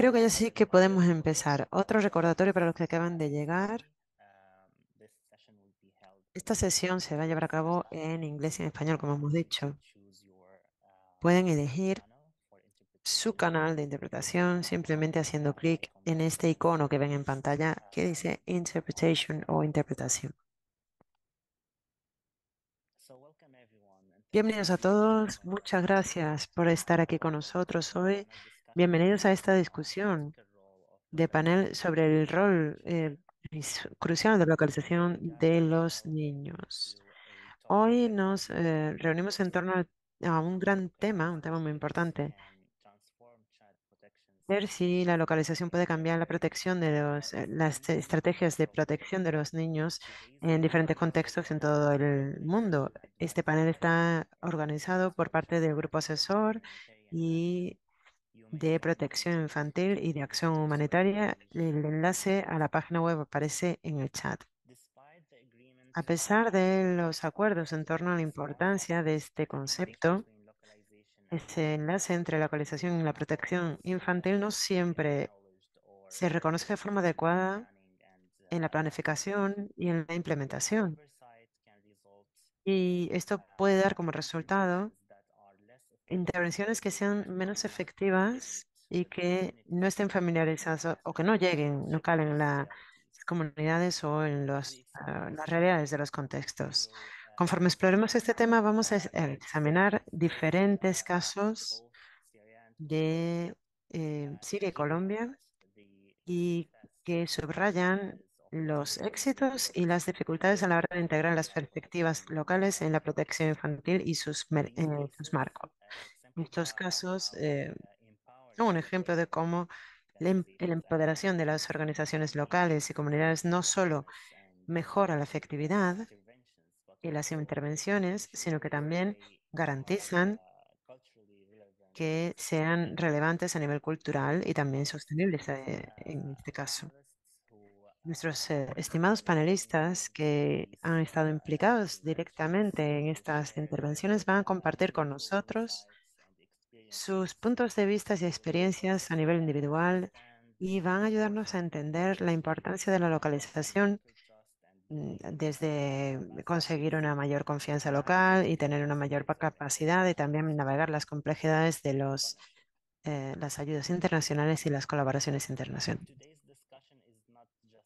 Creo que ya sí que podemos empezar. Otro recordatorio para los que acaban de llegar. Esta sesión se va a llevar a cabo en inglés y en español, como hemos dicho. Pueden elegir su canal de interpretación simplemente haciendo clic en este icono que ven en pantalla que dice Interpretation o Interpretación. Bienvenidos a todos. Muchas gracias por estar aquí con nosotros hoy Bienvenidos a esta discusión este de panel sobre el rol eh, crucial de localización de los niños. Hoy nos eh, reunimos en torno a un gran tema, un tema muy importante, ver si la localización puede cambiar la protección de eh, las este estrategias de protección de los niños este en diferentes contextos en todo el mundo. Este panel está organizado por parte del grupo asesor y de protección infantil y de acción humanitaria, el enlace a la página web aparece en el chat. A pesar de los acuerdos en torno a la importancia de este concepto, ese enlace entre la localización y la protección infantil no siempre se reconoce de forma adecuada en la planificación y en la implementación. Y esto puede dar como resultado intervenciones que sean menos efectivas y que no estén familiarizadas o, que no lleguen, no calen en las comunidades o en los, ah, las realidades de los contextos. Conforme exploremos este tema, vamos a examinar diferentes casos de eh, Siria y Colombia y que subrayan los éxitos y las dificultades a la hora de integrar las perspectivas locales en la protección infantil y sus, en eh, sus marcos. En estos casos, eh, un ejemplo de cómo la, em-, la empoderación de las organizaciones locales y comunidades no solo mejora la efectividad y las intervenciones, sino que también garantizan que sean relevantes a nivel cultural y también sostenibles eh, en este caso nuestros eh, estimados panelistas que han estado implicados directamente en estas intervenciones van a compartir con nosotros sus puntos de vista y experiencias a nivel individual y van a ayudarnos a entender la importancia de la localización mm, desde conseguir una mayor confianza local y tener una mayor capacidad y también navegar las complejidades de los, eh, las ayudas internacionales y las colaboraciones internacionales.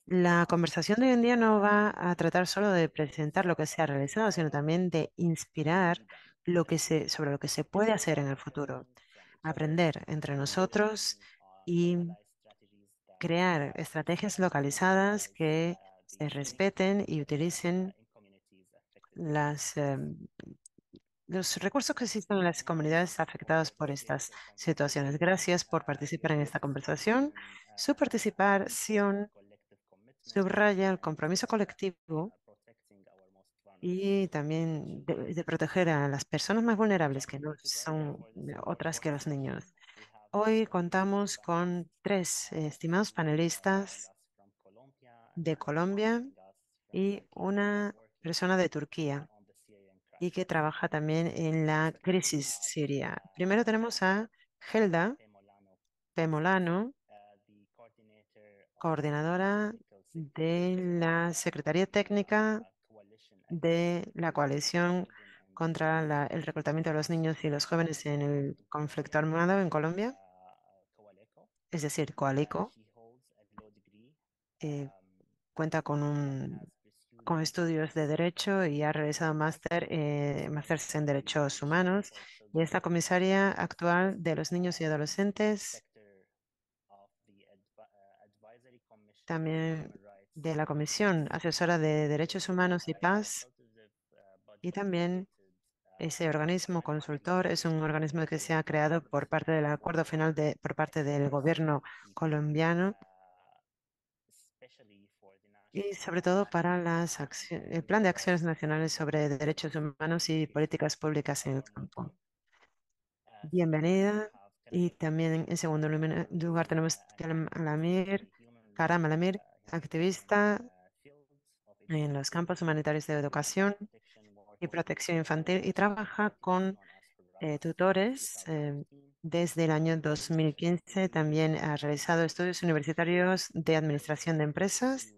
La conversación de hoy en día no va a tratar solo de presentar lo que se ha realizado, sino también de inspirar lo que se, sobre lo que se puede hacer en el futuro, aprender entre nosotros y crear estrategias localizadas que se respeten y utilicen las, em, los recursos que existen en las comunidades afectadas por estas situaciones. Gracias por participar en esta conversación. Su participación subraya el compromiso colectivo y también de, proteger a las personas más vulnerables, que no son otras que los niños. Hoy contamos con tres eh, estimados panelistas de Colombia y una persona de Turquía y que trabaja también en la crisis siria. Primero tenemos a Helda Pemolano, uh, coordinadora de la Secretaría Técnica de la coalición contra el reclutamiento de los niños y los jóvenes en el conflicto armado en Colombia, es decir, COALECO, eh, cuenta con, un, con estudios de derecho y ha realizado máster, eh, en derechos humanos y es la comisaria actual de los niños y adolescentes. También de la Comisión Asesora de Derechos Humanos y Paz y también ese organismo consultor es un organismo que se ha creado por parte del acuerdo final de, por parte del gobierno colombiano y sobre todo para las el plan de acciones nacionales sobre derechos humanos y políticas públicas en el campo. Bienvenida. Y también en segundo lugar tenemos a Karam Alamir, activista en los campos humanitarios de educación y protección infantil y trabaja con eh, tutores eh, desde el año 2015. También ha realizado estudios universitarios de administración de empresas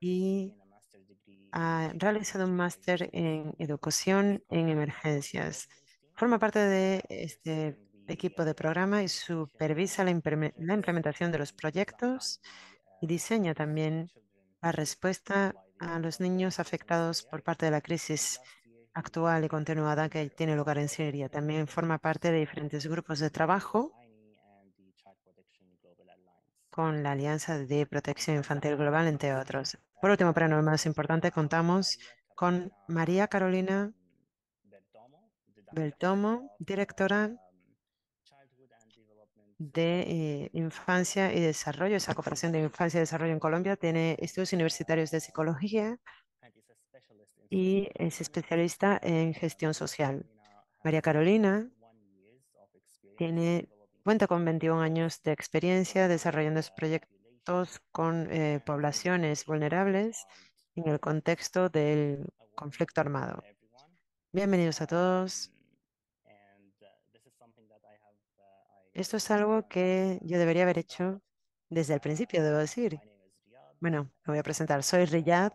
y ha realizado un máster en educación en emergencias. Forma parte de este equipo de programa y supervisa la implementación de los proyectos y diseña también la respuesta a los niños afectados por parte de la crisis actual y continuada que tiene lugar en Siria. También forma parte de diferentes grupos de trabajo con la Alianza de Protección Infantil Global, entre otros. Por último, pero no más importante, contamos con María Carolina Beltomo, directora de eh, Infancia y Desarrollo, esa cooperación de Infancia y Desarrollo en Colombia, tiene estudios universitarios de psicología ah, y es especialista en gestión social. María Carolina tiene, cuenta con 21 años de experiencia desarrollando proyectos con eh, poblaciones vulnerables en el contexto del conflicto armado. Bienvenidos a todos. Esto es algo que yo debería haber hecho desde el principio, debo decir. Bueno, me voy a presentar. Soy Riyad,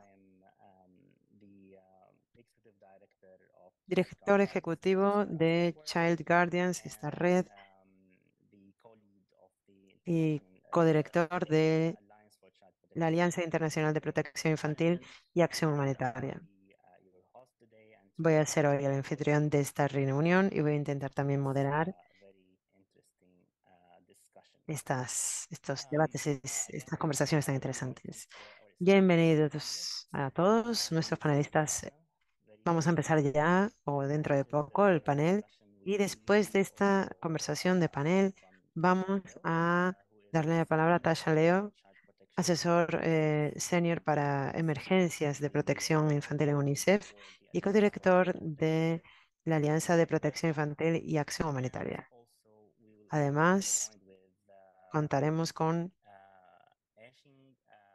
director ejecutivo de Child Guardians, esta red, y codirector de la Alianza Internacional de Protección Infantil y Acción Humanitaria. Voy a ser hoy el anfitrión de esta reunión y voy a intentar también moderar estas, estos debates, estas conversaciones tan interesantes. Bienvenidos a todos nuestros panelistas. Vamos a empezar ya o dentro de poco el panel y después de esta conversación de panel vamos a darle la palabra a Tasha Leo, asesor eh, senior para emergencias de protección infantil en UNICEF y codirector de la Alianza de Protección Infantil y Acción Humanitaria. Además, contaremos con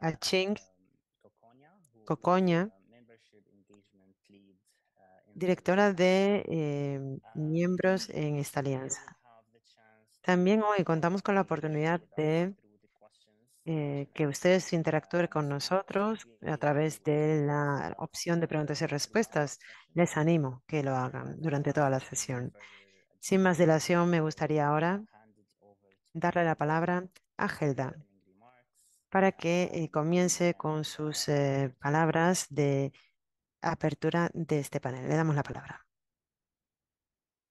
Alching ah, ah, um, Cocoña, uh, uh, directora de em, ah, miembros en esta alianza. También hoy contamos con la oportunidad de eh, uh, que ustedes interactúen con nosotros a través de la opción de preguntas y respuestas. Les animo que lo hagan durante toda la sesión. Sin más dilación, me gustaría ahora darle la palabra a Helda para que eh, comience con sus eh, palabras de apertura de este panel. Le damos la palabra.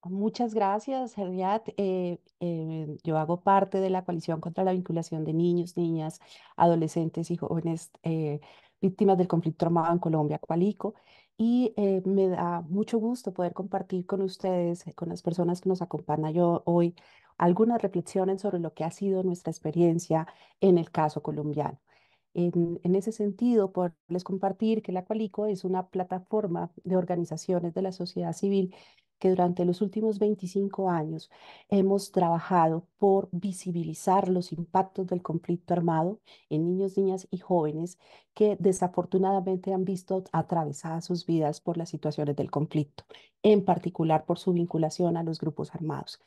Muchas gracias, herriat eh, yo hago parte de la coalición contra la vinculación de niños, niñas, adolescentes y jóvenes víctimas del conflicto armado en Colombia, Cualico, y me da mucho gusto poder compartir con ustedes, con las personas que nos acompañan yo hoy, algunas reflexiones sobre lo que ha sido nuestra experiencia en el caso colombiano. En, ese sentido, por les compartir que la Cualico es una plataforma de organizaciones de la sociedad civil que durante los últimos 25 años hemos trabajado por visibilizar los impactos del conflicto armado en niños, niñas y jóvenes que desafortunadamente han visto atravesadas sus vidas por las situaciones del conflicto, en particular por su vinculación a los grupos armados.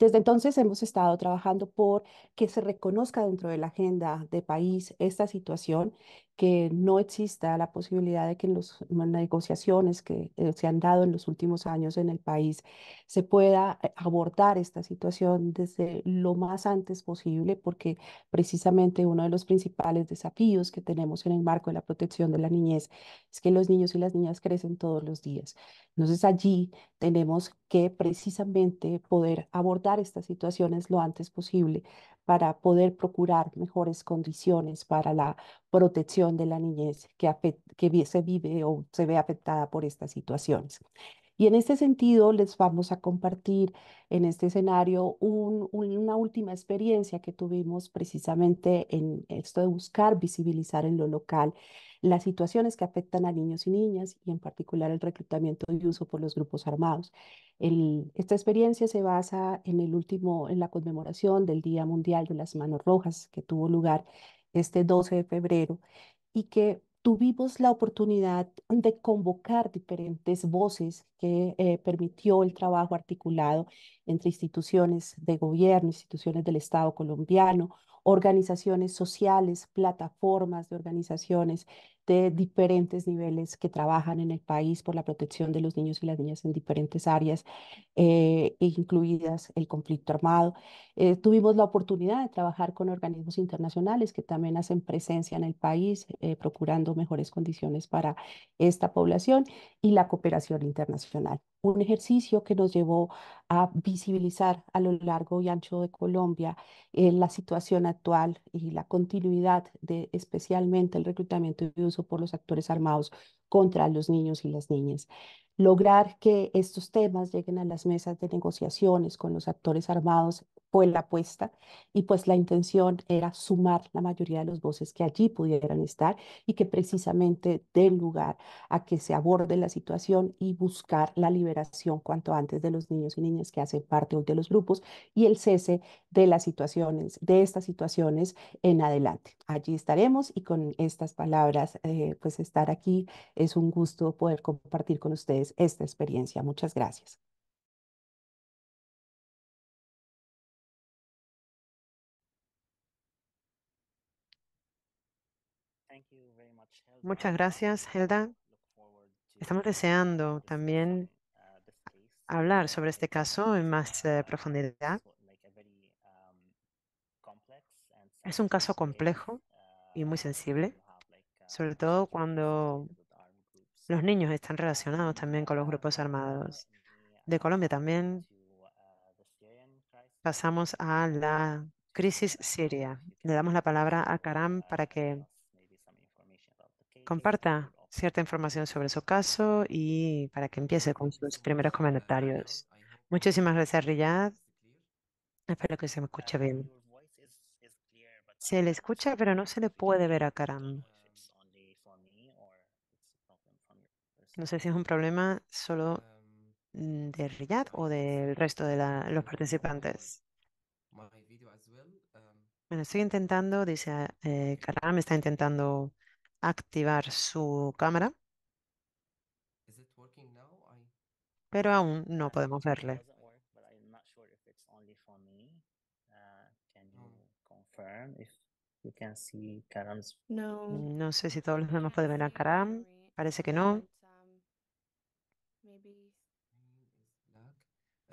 Desde entonces hemos estado trabajando por que se reconozca dentro de la agenda de país esta situación, que no exista la posibilidad de que en las negociaciones que eh, se han dado en los últimos años en el país se pueda eh, abordar esta situación desde lo más antes posible, porque precisamente uno de los principales desafíos que tenemos en el marco de la protección de la niñez es que los niños y las niñas crecen todos los días. Entonces allí tenemos que precisamente poder abordar estas situaciones lo antes posible para poder procurar mejores condiciones para la protección de la niñez que, que se vive o se ve afectada por estas situaciones. Y en este sentido, les vamos a compartir en este escenario una última experiencia que tuvimos precisamente en esto de buscar visibilizar en lo local las situaciones que afectan a niños y niñas y en particular el reclutamiento y uso por los grupos armados. esta experiencia se basa en el último, en la conmemoración del Día Mundial de las Manos Rojas que tuvo lugar este 12 de febrero y que tuvimos la oportunidad de convocar diferentes voces que eh, permitió el trabajo articulado entre instituciones de gobierno, instituciones del Estado colombiano, organizaciones sociales, plataformas de organizaciones de diferentes niveles que trabajan en el país por la protección de los niños y las niñas en diferentes áreas, eh, incluidas el conflicto armado. Eh, tuvimos la oportunidad de trabajar con organismos internacionales que también hacen presencia en el país, eh, procurando mejores condiciones para esta población y la cooperación internacional. Un ejercicio que nos llevó a visibilizar a lo largo y ancho de Colombia la situación actual y la continuidad de especialmente el reclutamiento de o por los actores armados contra los niños y las niñas lograr que estos temas lleguen a las mesas de negociaciones con los actores armados fue la apuesta y pues la intención era sumar la mayoría de los voces que allí pudieran estar y que precisamente den lugar a que se aborde la situación y buscar la liberación cuanto antes de los niños y niñas que hacen parte de los grupos y el cese de las situaciones, de estas situaciones en adelante. Allí estaremos y con estas palabras eh, pues estar aquí es un gusto poder compartir con ustedes esta experiencia. Muchas gracias. Muchas gracias, Helda. Estamos deseando también uh, hablar sobre este caso en más uh, eh, profundidad. Um, es un caso complejo y muy uh, sensible, sobre todo cuando los niños están relacionados también con los grupos armados. De Colombia también pasamos a la crisis siria. Le damos la palabra a Karam para que comparta cierta información sobre su caso y para que empiece con sus primeros comentarios. Muchísimas gracias, Riyad. Espero que se me escuche bien. Se le escucha, pero no se le puede ver a Karam. No sé si es un problema solo de Riyadh o del resto de los participantes. Bueno, estoy intentando, dice eh, Karam, está intentando activar su cámara, pero aún no podemos verle. No. no sé si todos los demás pueden ver a Karam. Parece que no.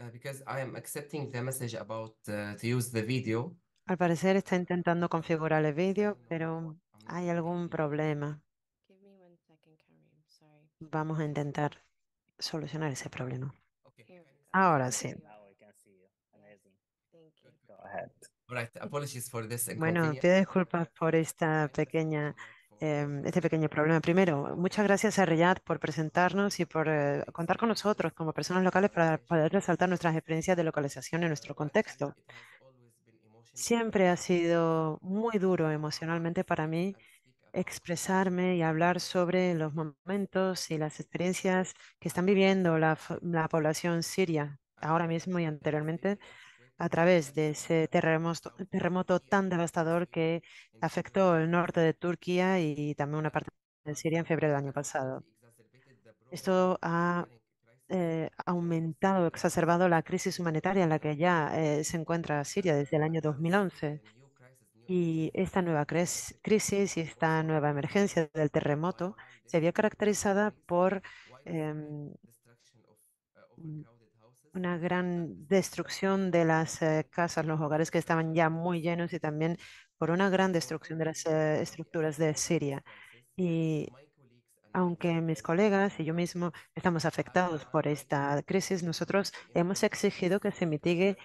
Uh, because I am accepting the message about uh, to use the video. Al parecer está intentando configurar el vídeo, pero hay algún problema. Vamos a intentar solucionar ese problema. Ahora sí. Bueno, pido disculpas por esta pequeña Em, este pequeño problema. Primero, muchas gracias a Riyad por presentarnos y por eh, contar con nosotros como personas locales para poder resaltar nuestras experiencias de localización en nuestro contexto. Siempre ha sido muy duro emocionalmente para mí expresarme y hablar sobre los momentos y las experiencias que están viviendo la población siria ahora mismo y anteriormente a través de ese terremoto, terremoto tan devastador que afectó el norte de Turquía y también una parte de Siria en febrero del año pasado. Esto ha eh, aumentado, exacerbado la crisis humanitaria en la que ya eh, se encuentra Siria desde el año 2011. Y esta nueva crisis y esta nueva emergencia del terremoto se vio caracterizada por em, una gran destrucción de las eh, casas, los hogares que estaban ya muy llenos y también por una gran destrucción de las eh, estructuras de Siria. Y aunque mis colegas y yo mismo estamos afectados por esta crisis, nosotros hemos exigido que se mitigue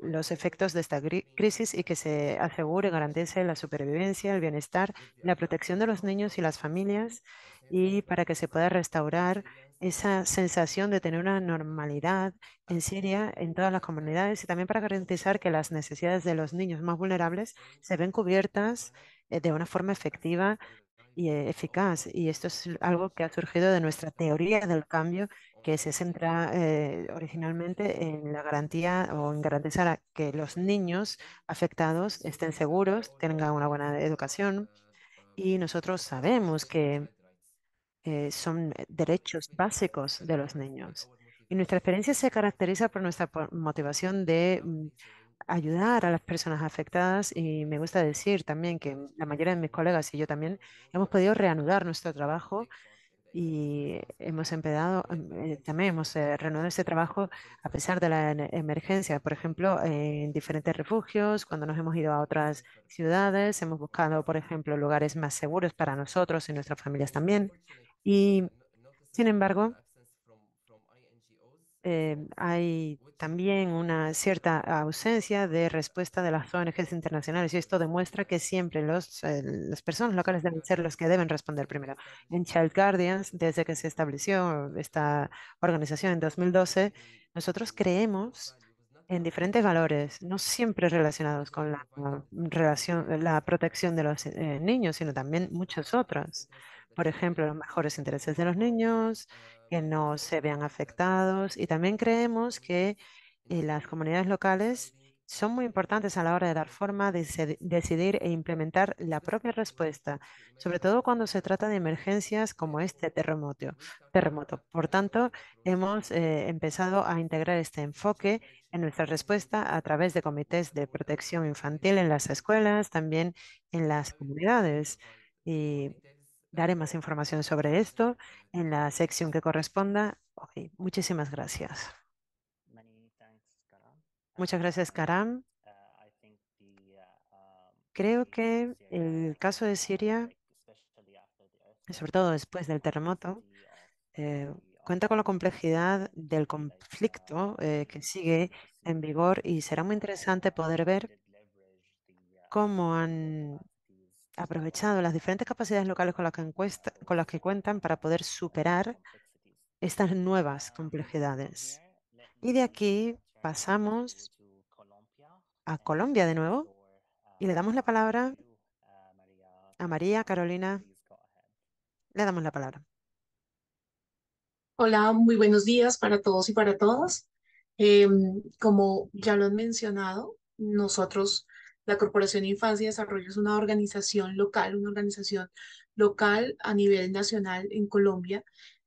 los efectos de esta crisis y que se asegure, garantice la supervivencia, el bienestar, la protección de los niños y las familias y para que se pueda restaurar esa sensación de tener una normalidad en Siria, en todas las comunidades y también para garantizar que las necesidades de los niños más vulnerables se ven cubiertas eh, de una forma efectiva y eh, eficaz. Y esto es algo que ha surgido de nuestra teoría del cambio, que se centra eh, originalmente en la garantía o en garantizar que los niños afectados estén seguros, tengan una buena educación. Y nosotros sabemos que eh, son derechos básicos de los niños. Y nuestra experiencia se caracteriza por nuestra motivación de mm, ayudar a las personas afectadas y me gusta decir también que la mayoría de mis colegas y yo también hemos podido reanudar nuestro trabajo y hemos empezado, em, eh, también hemos eh, reanudado este trabajo a pesar de la emergencia. Por ejemplo, en diferentes refugios, cuando nos hemos ido a otras ciudades, hemos buscado, por ejemplo, lugares más seguros para nosotros y nuestras familias también. Y, sin embargo, eh, hay también una cierta ausencia de respuesta de las ONGs internacionales y esto demuestra que siempre eh, las personas locales deben ser los que deben responder primero. En Child Guardians, desde que se estableció esta organización en 2012, nosotros creemos en diferentes valores, no siempre relacionados con la, protección de los eh, niños, sino también muchos otros, Por ejemplo, los mejores intereses de los niños, que no se vean afectados y también creemos que eh, las comunidades locales son muy importantes a la hora de dar forma, de decidir e implementar la propia respuesta, sobre todo cuando se trata de emergencias como este terremoto. terremoto. Por tanto, hemos eh, empezado a integrar este enfoque en nuestra respuesta a través de comités de protección infantil en las escuelas, también en las comunidades. Y daré más información sobre esto en la sección que corresponda. Muchísimas gracias. Muchas gracias, Karam. Uh, uh, um, Creo que el caso de Siria, sobre todo después del terremoto, eh, cuenta con la complejidad del conflicto eh, que sigue en vigor y será muy interesante poder ver uh, cómo han aprovechado las diferentes capacidades locales con las, que cuentan para poder superar estas nuevas complejidades. Y de aquí pasamos a Colombia de nuevo y le damos la palabra a María Carolina. Le damos la palabra. Hola, muy buenos días para todos y para todas. Em, como ya lo han mencionado, nosotros la Corporación Infancia y Desarrollo es una organización local, una organización local a nivel nacional en Colombia,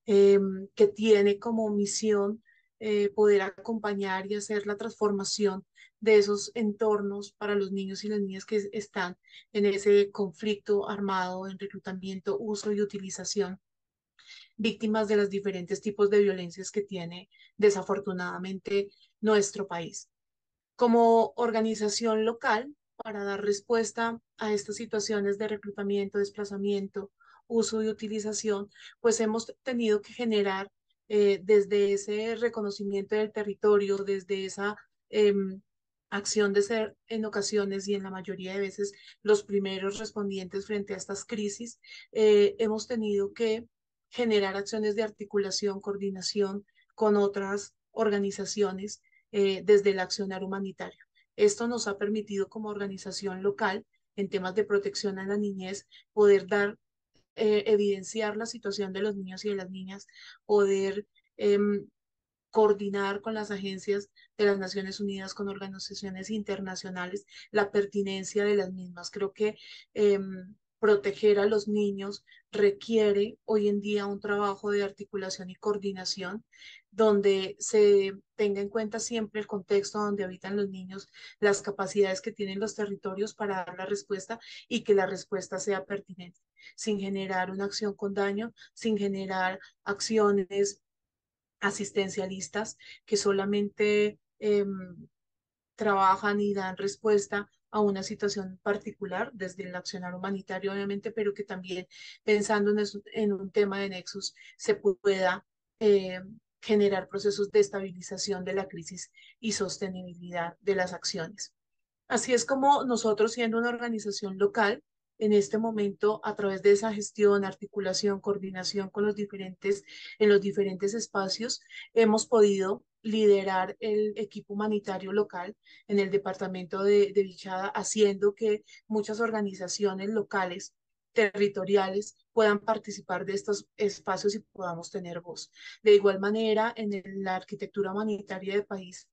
em, que tiene como misión eh, poder acompañar y hacer la transformación de esos entornos para los niños y las niñas que están en ese conflicto armado, en reclutamiento, uso y utilización, víctimas de los diferentes tipos de violencias que tiene desafortunadamente nuestro país. Como organización local, para dar respuesta a estas situaciones de reclutamiento, desplazamiento, uso y utilización, pues hemos tenido que generar eh, desde ese reconocimiento del territorio, desde esa em, acción de ser en ocasiones y en la mayoría de veces los primeros respondientes frente a estas crisis, eh, hemos tenido que generar acciones de articulación, coordinación con otras organizaciones eh, desde el accionar humanitario. Esto nos ha permitido como organización local en temas de protección a la niñez poder dar, eh, evidenciar la situación de los niños y de las niñas, poder em, coordinar con las agencias de las Naciones Unidas, con organizaciones internacionales, la pertinencia de las mismas. Creo que em, proteger a los niños requiere hoy en día un trabajo de articulación y coordinación donde se tenga en cuenta siempre el contexto donde habitan los niños, las capacidades que tienen los territorios para dar la respuesta y que la respuesta sea pertinente, sin generar una acción con daño, sin generar acciones asistencialistas que solamente em, trabajan y dan respuesta a una situación particular desde el accionar humanitario, obviamente, pero que también pensando en, un tema de nexus se pueda em, generar procesos de estabilización de la crisis y sostenibilidad de las acciones. Así es como nosotros, siendo una organización local, en este momento, a través de esa gestión, articulación, coordinación con los diferentes, en los diferentes espacios, hemos podido liderar el equipo humanitario local en el departamento de, de haciendo que muchas organizaciones locales territoriales puedan participar de estos espacios y podamos tener voz. De igual manera, en la arquitectura humanitaria del país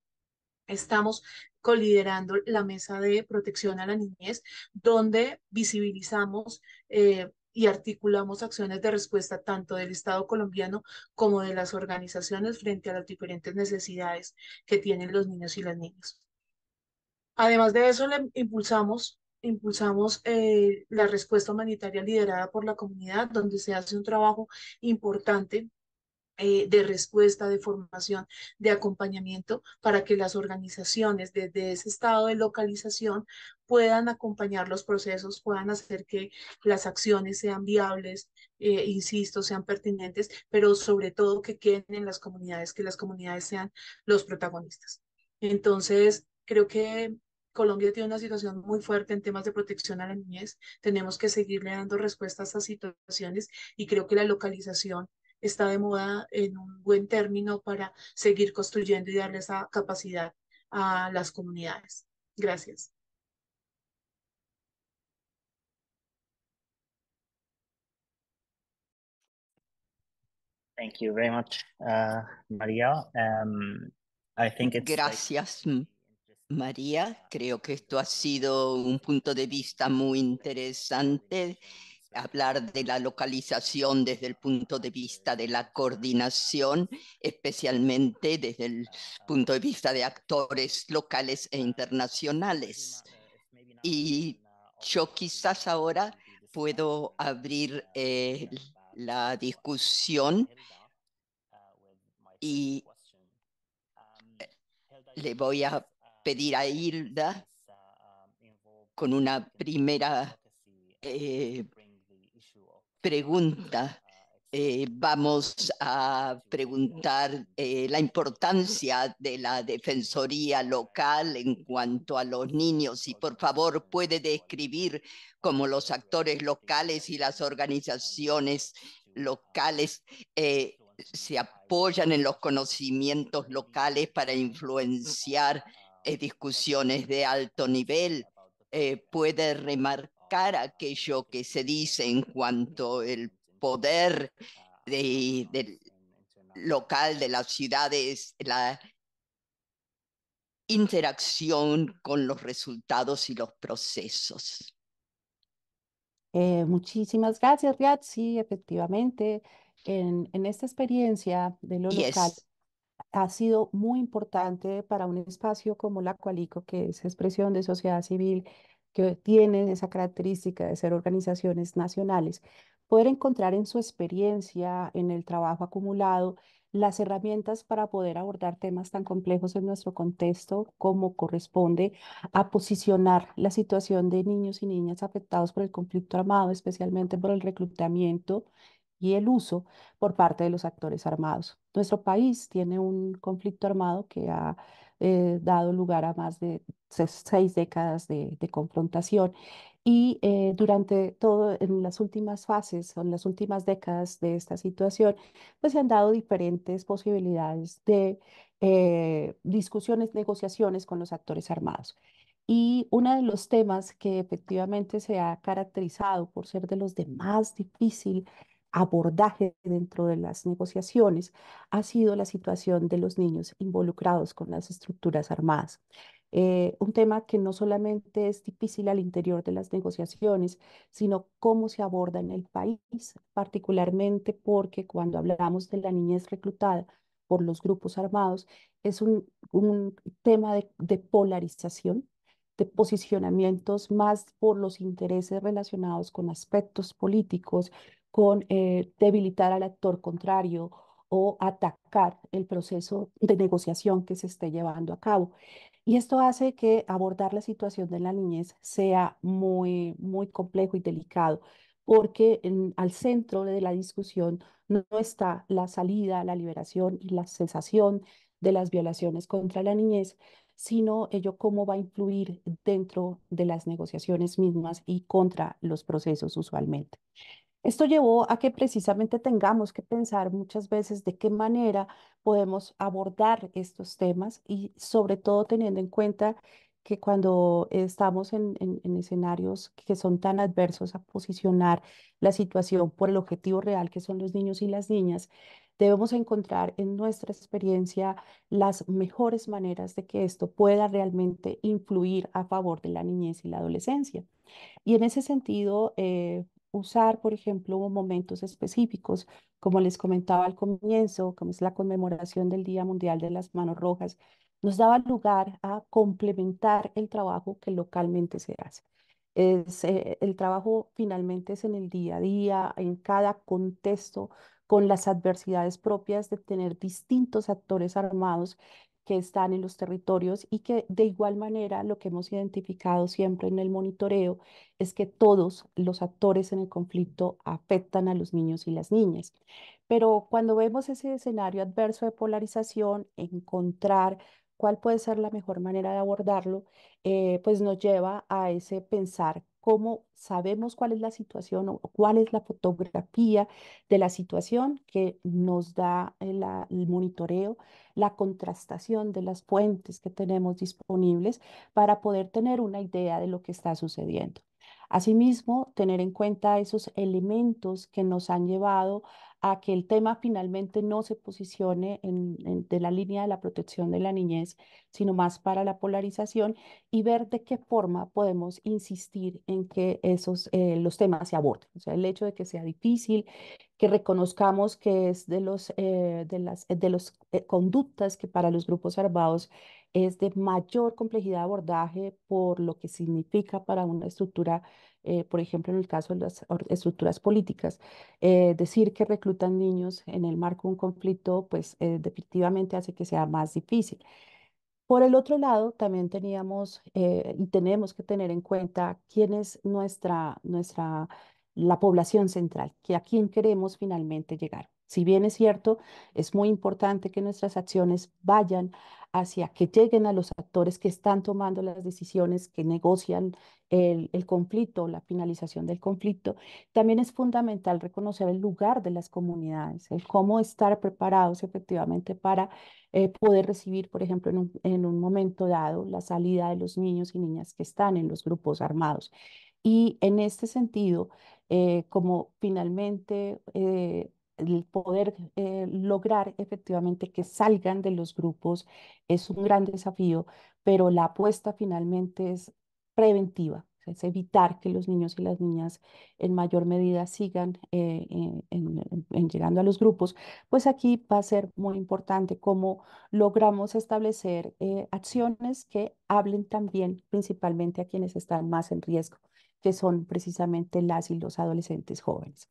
estamos coliderando la mesa de protección a la niñez, donde visibilizamos eh, y articulamos acciones de respuesta tanto del Estado colombiano como de las organizaciones frente a las diferentes necesidades que tienen los niños y las niñas. Además de eso, le impulsamos impulsamos eh, la respuesta humanitaria liderada por la comunidad, donde se hace un trabajo importante eh, de respuesta, de formación, de acompañamiento para que las organizaciones desde ese estado de localización puedan acompañar los procesos, puedan hacer que las acciones sean viables, eh, insisto, sean pertinentes, pero sobre todo que queden en las comunidades, que las comunidades sean los protagonistas. Entonces, creo que Colombia tiene una situación muy fuerte en temas de protección a la niñez. Tenemos que seguirle dando respuesta a estas situaciones y creo que la localización está de moda en un buen término para seguir construyendo y darle esa capacidad a las comunidades. Gracias. Thank you very much, uh, Maria. Um, I think it's Gracias. María, creo que esto ha sido un punto de vista muy interesante, hablar de la localización desde el punto de vista de la coordinación, especialmente desde el punto de vista de actores locales e internacionales. Y yo quizás ahora puedo abrir eh, la discusión y eh, le voy a pedir a Hilda con una primera pregunta. vamos a preguntar la importancia de la defensoría local en cuanto a los niños y por favor puede describir cómo los actores locales y las organizaciones locales se apoyan en los conocimientos locales para influenciar eh, discusiones de alto nivel eh, puede remarcar aquello que se dice en cuanto el poder del local de las ciudades, la interacción con los resultados y los procesos. Eh, muchísimas gracias, Riad. Sí, efectivamente, en, esta experiencia de lo local ha sido muy importante para un espacio como la Cualico, que es expresión de sociedad civil, que tiene esa característica de ser organizaciones nacionales, poder encontrar en su experiencia, en el trabajo acumulado, las herramientas para poder abordar temas tan complejos en nuestro contexto como corresponde a posicionar la situación de niños y niñas afectados por el conflicto armado, especialmente por el reclutamiento el uso por parte de los actores armados. Nuestro país tiene un conflicto armado que ha eh, dado lugar a más de seis décadas de, confrontación y eh, durante todo, en las últimas fases o en las últimas décadas de esta situación, pues se han dado diferentes posibilidades de eh, discusiones, negociaciones con los actores armados. Y uno de los temas que efectivamente se ha caracterizado por ser de los de más difícil abordaje dentro de las negociaciones ha sido la situación de los niños involucrados con las estructuras armadas. Eh, un tema que no solamente es difícil al interior de las negociaciones, sino cómo se aborda en el país, particularmente porque cuando hablamos de la niñez reclutada por los grupos armados, es un, tema de, de polarización de posicionamientos más por los intereses relacionados con aspectos políticos, con eh, debilitar al actor contrario o atacar el proceso de negociación que se esté llevando a cabo. Y esto hace que abordar la situación de la niñez sea muy, muy complejo y delicado, porque al centro de la discusión no, está la salida, la liberación y la cesación de las violaciones contra la niñez, sino ello cómo va a influir dentro de las negociaciones mismas y contra los procesos usualmente. Esto llevó a que precisamente tengamos que pensar muchas veces de qué manera podemos abordar estos temas y sobre todo teniendo en cuenta que cuando estamos en, escenarios que son tan adversos a posicionar la situación por el objetivo real que son los niños y las niñas, debemos encontrar en nuestra experiencia las mejores maneras de que esto pueda realmente influir a favor de la niñez y la adolescencia. Y en ese sentido, eh, usar, por ejemplo, momentos específicos, como les comentaba al comienzo, como es la conmemoración del Día Mundial de las Manos Rojas, nos daba lugar a complementar el trabajo que localmente se hace. Es, eh, el trabajo finalmente es en el día a día, en cada contexto, con las adversidades propias de tener distintos actores armados que están en los territorios y que de igual manera lo que hemos identificado siempre en el monitoreo es que todos los actores en el conflicto afectan a los niños y las niñas. Pero cuando vemos ese escenario adverso de polarización, encontrar cuál puede ser la mejor manera de abordarlo, eh, pues nos lleva a ese pensar cómo sabemos cuál es la situación o cuál es la fotografía de la situación que nos da el, eh, el monitoreo, la contrastación de las fuentes que tenemos disponibles para poder tener una idea de lo que está sucediendo. Asimismo, tener en cuenta esos elementos que nos han llevado a que el tema finalmente no se posicione en, de la línea de la protección de la niñez, sino más para la polarización y ver de qué forma podemos insistir en que esos, eh, los temas se aborden. O sea, el hecho de que sea difícil, que reconozcamos que es de los, eh, de las, de los, eh, conductas que para los grupos armados es de mayor complejidad de abordaje por lo que significa para una estructura eh, por ejemplo, en el caso de las estructuras políticas. Eh, decir que reclutan niños en el marco de un conflicto, pues eh, definitivamente hace que sea más difícil. Por el otro lado, también teníamos y tenemos que tener en cuenta quién es nuestra, nuestra, la población central, que a quién queremos finalmente llegar. Si bien es cierto, es muy importante que nuestras acciones vayan hacia que lleguen a los actores que están tomando las decisiones, que negocian el, conflicto, la finalización del conflicto. También es fundamental reconocer el lugar de las comunidades, el cómo estar preparados efectivamente para eh, poder recibir, por ejemplo, en un, momento dado, la salida de los niños y niñas que están en los grupos armados. Y en este sentido, eh, como finalmente eh, el poder eh, lograr efectivamente que salgan de los grupos es un gran desafío, pero la apuesta finalmente es preventiva, es evitar que los niños y las niñas en mayor medida sigan eh, llegando a los grupos, pues aquí va a ser muy importante cómo logramos establecer eh, acciones que hablen también principalmente a quienes están más en riesgo, que son precisamente las y los adolescentes jóvenes.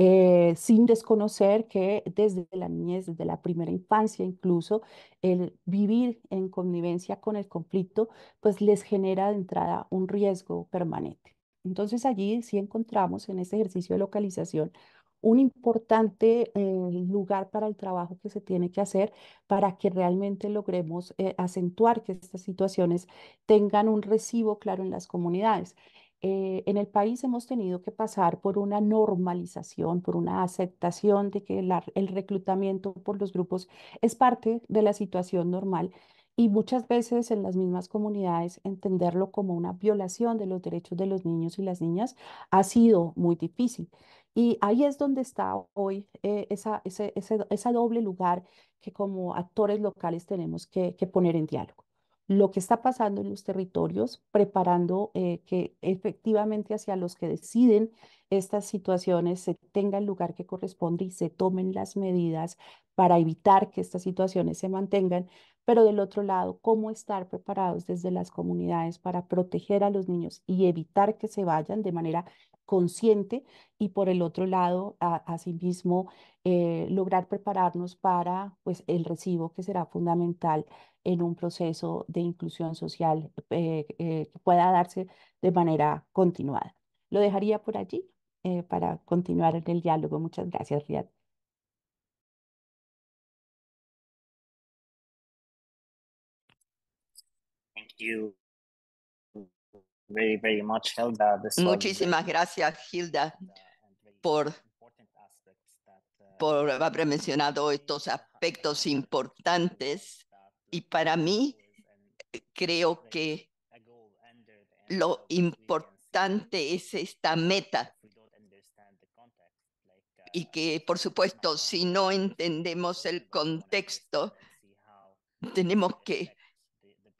Eh, sin desconocer que desde la niñez, desde la primera infancia incluso, el vivir en connivencia con el conflicto, pues les genera de entrada un riesgo permanente. Entonces allí sí encontramos en este ejercicio de localización un importante eh, lugar para el trabajo que se tiene que hacer para que realmente logremos eh, acentuar que estas situaciones tengan un recibo claro en las comunidades. Eh, en el país hemos tenido que pasar por una normalización, por una aceptación de que el reclutamiento por los grupos es parte de la situación normal y muchas veces en las mismas comunidades entenderlo como una violación de los derechos de los niños y las niñas ha sido muy difícil. Y ahí es donde está hoy eh, ese, doble lugar que como actores locales tenemos que poner en diálogo lo que está pasando en los territorios, preparando eh, que efectivamente hacia los que deciden estas situaciones se tenga el lugar que corresponde y se tomen las medidas para evitar que estas situaciones se mantengan, pero del otro lado, cómo estar preparados desde las comunidades para proteger a los niños y evitar que se vayan de manera consciente y por el otro lado, asimismo, eh, lograr prepararnos para pues, el recibo que será fundamental en un proceso de inclusión social eh, eh, que pueda darse de manera continuada. Lo dejaría por allí para continuar en el diálogo. Muchas gracias, Riad. Muchísimas gracias, Hilda, uh, por, uh, por haber mencionado estos aspectos importantes. Y para mí, creo que lo importante es esta meta. Uh, y que, por supuesto, si no entendemos el contexto, tenemos que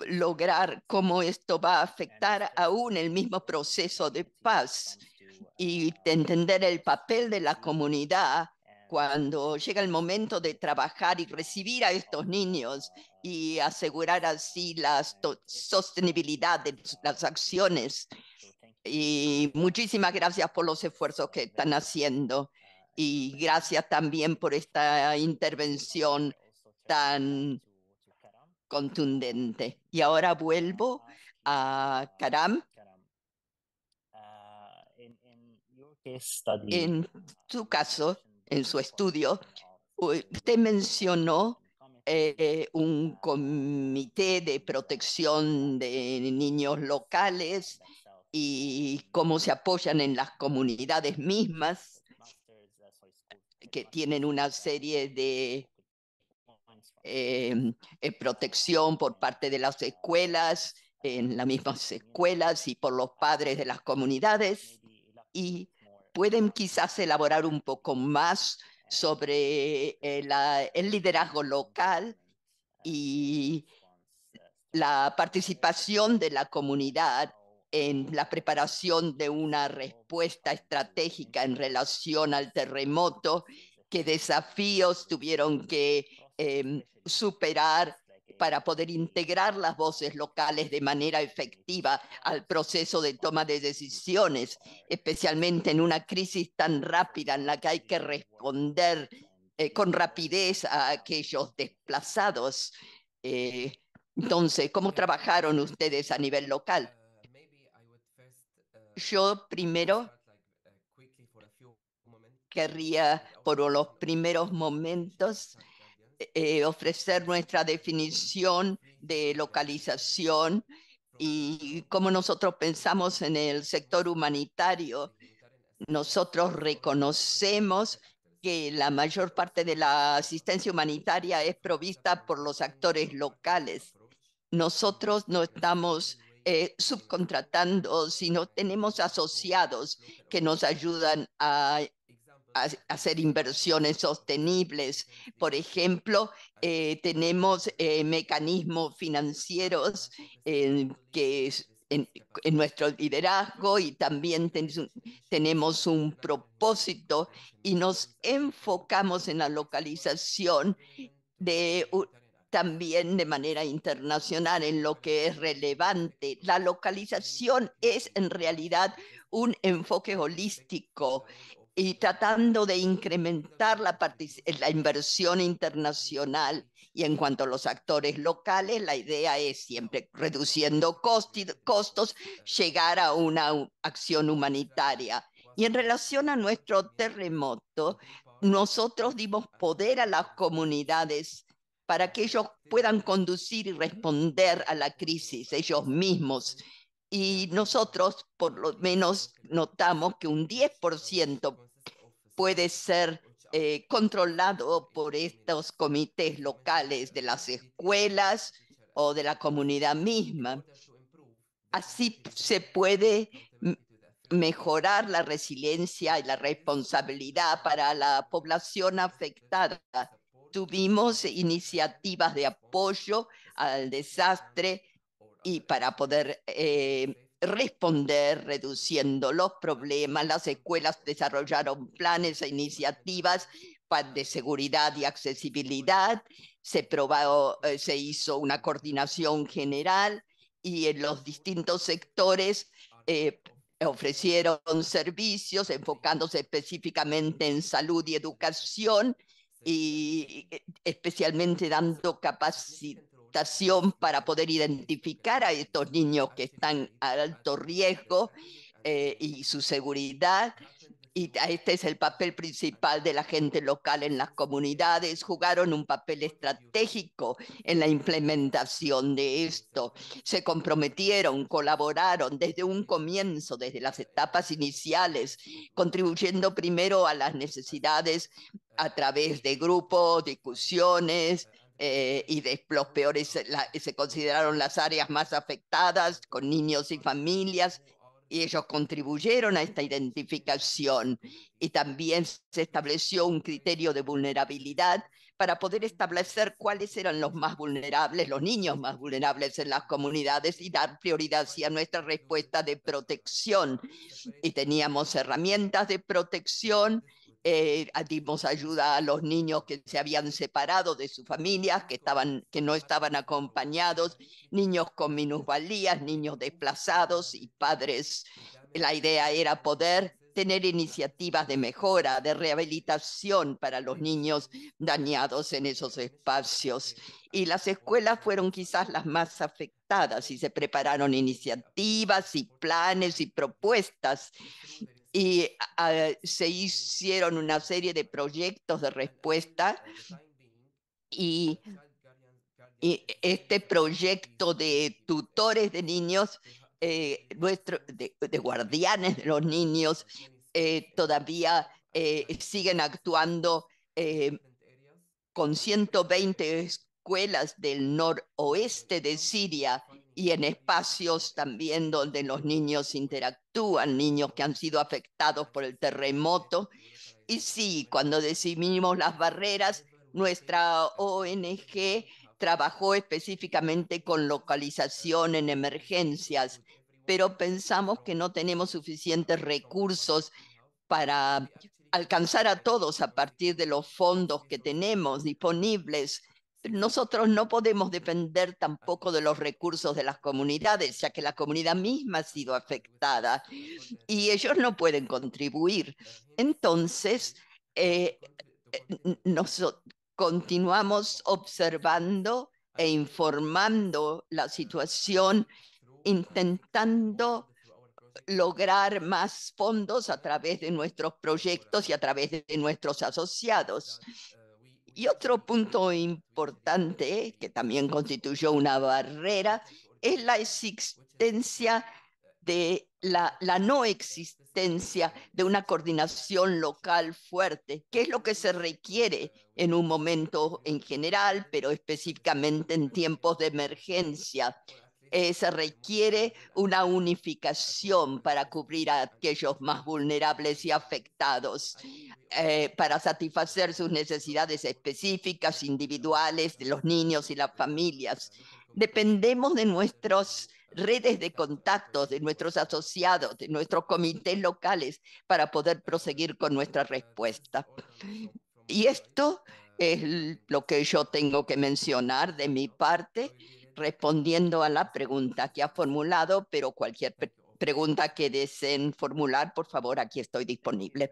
lograr cómo esto va a afectar aún el mismo proceso de paz y entender el papel de la comunidad cuando llega el momento de trabajar y recibir a estos niños y asegurar así la sostenibilidad de las acciones. Y muchísimas gracias por los esfuerzos que están haciendo ah, y gracias también por esta intervención tan contundente. Y ahora vuelvo a Karam. Ah, en su caso, en su estudio, usted mencionó eh, un ah, comité de protección de niños locales y eh, cómo se apoyan en las comunidades mismas eh, que tienen una serie de eh, eh, protección por parte de las escuelas, en las mismas escuelas y por los padres de las comunidades y pueden quizás elaborar un poco más sobre el, eh, el liderazgo local y la participación de la comunidad en la preparación de una respuesta estratégica en relación al terremoto, qué desafíos tuvieron que Em, superar para poder integrar las voces locales de manera efectiva al proceso de toma de decisiones, especialmente en una crisis tan rápida en la que hay que responder eh, con rapidez a aquellos desplazados. Eh, entonces, ¿cómo trabajaron ustedes a nivel local? Uh, uh, yo primero uh, querría, por los primeros momentos, eh, ofrecer nuestra definición de localización y cómo nosotros pensamos en el sector humanitario. Nosotros reconocemos que la mayor parte de la asistencia humanitaria es provista por los actores locales. Nosotros no estamos eh, subcontratando, sino tenemos asociados que nos ayudan a hacer inversiones sostenibles. Por ejemplo, eh, tenemos eh, mecanismos financieros que en, nuestro liderazgo y también tenemos un propósito y nos enfocamos en la localización también de manera internacional en lo que es relevante. La localización es en realidad un enfoque holístico y tratando de incrementar la, la, inversión internacional. Y en cuanto a los actores locales, la idea es siempre reduciendo costos, llegar a una acción humanitaria. Y en relación a nuestro terremoto, nosotros dimos poder a las comunidades para que ellos puedan conducir y responder a la crisis ellos mismos y nosotros por lo menos notamos que un 10% puede ser eh, controlado por estos comités locales de las escuelas o de la comunidad misma. Así se puede mejorar la resiliencia y la responsabilidad para la población afectada. Tuvimos iniciativas de apoyo al desastre y para poder eh, responder reduciendo los problemas. Las escuelas desarrollaron planes e iniciativas de seguridad y accesibilidad. Se, eh, se hizo una coordinación general y en los distintos sectores eh, ofrecieron servicios enfocándose específicamente en salud y educación y eh, especialmente dando capacidad para poder identificar a estos niños que están a alto riesgo eh, y su seguridad. Y este es el papel principal de la gente local en las comunidades. Jugaron un papel estratégico en la implementación de esto. Se comprometieron, colaboraron desde un comienzo, desde las etapas iniciales, contribuyendo primero a las necesidades a través de grupos, discusiones, eh, y de los peores se consideraron las áreas más afectadas, con niños y familias, y ellos contribuyeron a esta identificación. Y también se estableció un criterio de vulnerabilidad para poder establecer cuáles eran los más vulnerables, los niños más vulnerables en las comunidades y dar prioridad hacia nuestra respuesta de protección. Y teníamos herramientas de protección eh, dimos ayuda a los niños que se habían separado de sus familias, que, estaban, que no estaban acompañados, niños con minusvalías, niños desplazados y padres. La idea era poder tener iniciativas de mejora, de rehabilitación para los niños dañados en esos espacios. Y las escuelas fueron quizás las más afectadas y se prepararon iniciativas y planes y propuestas y se hicieron una serie de proyectos de respuesta y, este proyecto de tutores de niños, eh, nuestro, de, guardianes de los niños, eh, todavía eh, siguen actuando con 120 escuelas del noroeste de Siria y en espacios también donde los niños interactúan, niños que han sido afectados por el terremoto. Y sí, cuando decidimos las barreras, nuestra ONG trabajó específicamente con localización en emergencias, pero pensamos que no tenemos suficientes recursos para alcanzar a todos a partir de los fondos que tenemos disponibles nosotros no podemos depender tampoco de los recursos de las comunidades, ya que la comunidad misma ha sido afectada y ellos no pueden contribuir. Entonces, eh, nosotros continuamos observando e informando la situación, intentando lograr más fondos a través de nuestros proyectos y a través de nuestros asociados. Y otro punto importante que también constituyó una barrera es la existencia de la, no existencia de una coordinación local fuerte, que es lo que se requiere en un momento en general, pero específicamente en tiempos de emergencia se requiere una unificación para cubrir a aquellos más vulnerables y afectados, eh, para satisfacer sus necesidades específicas, individuales, de los niños y las familias. Dependemos de nuestras redes de contactos, de nuestros asociados, de nuestros comités locales para poder proseguir con nuestra respuesta. Y esto es lo que yo tengo que mencionar de mi parte respondiendo a la pregunta que ha formulado, pero cualquier pregunta que deseen formular, por favor, aquí estoy disponible.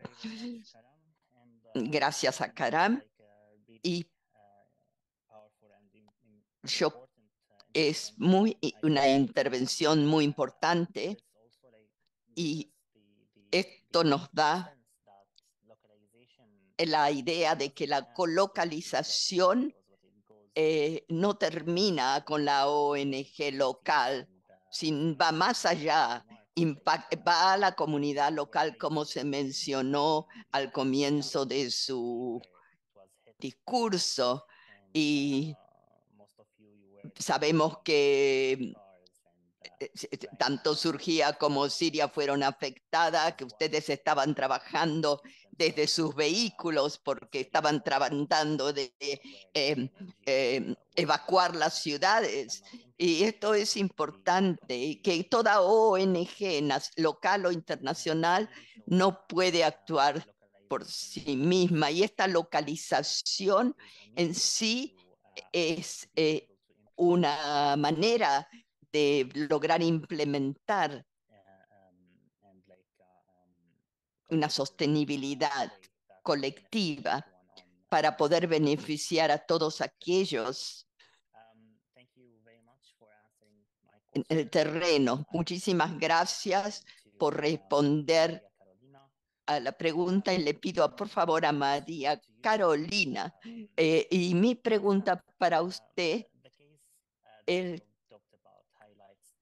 Uh, mm, gracias a Karam. Uh, y uh, yo, es muy, una intervención muy importante y esto nos da la idea de que la colocalización eh, no termina con la ONG local, sin, va más allá, va a la comunidad local, como se mencionó al comienzo de su eh, discurso. Y sabemos que eh, tanto Surgía como Siria fueron afectadas, que ustedes estaban trabajando desde sus vehículos porque estaban trabajando de evacuar las ciudades. Y esto es importante, que toda ONG local o internacional no puede actuar por sí misma. Y esta localización en sí es una manera de lograr implementar una sostenibilidad colectiva um, para poder beneficiar a todos aquellos um, en el um, terreno. Muchísimas gracias por uh, responder a la pregunta y le pido por favor a María Carolina. Uh, eh, y mi pregunta para uh, usted, el,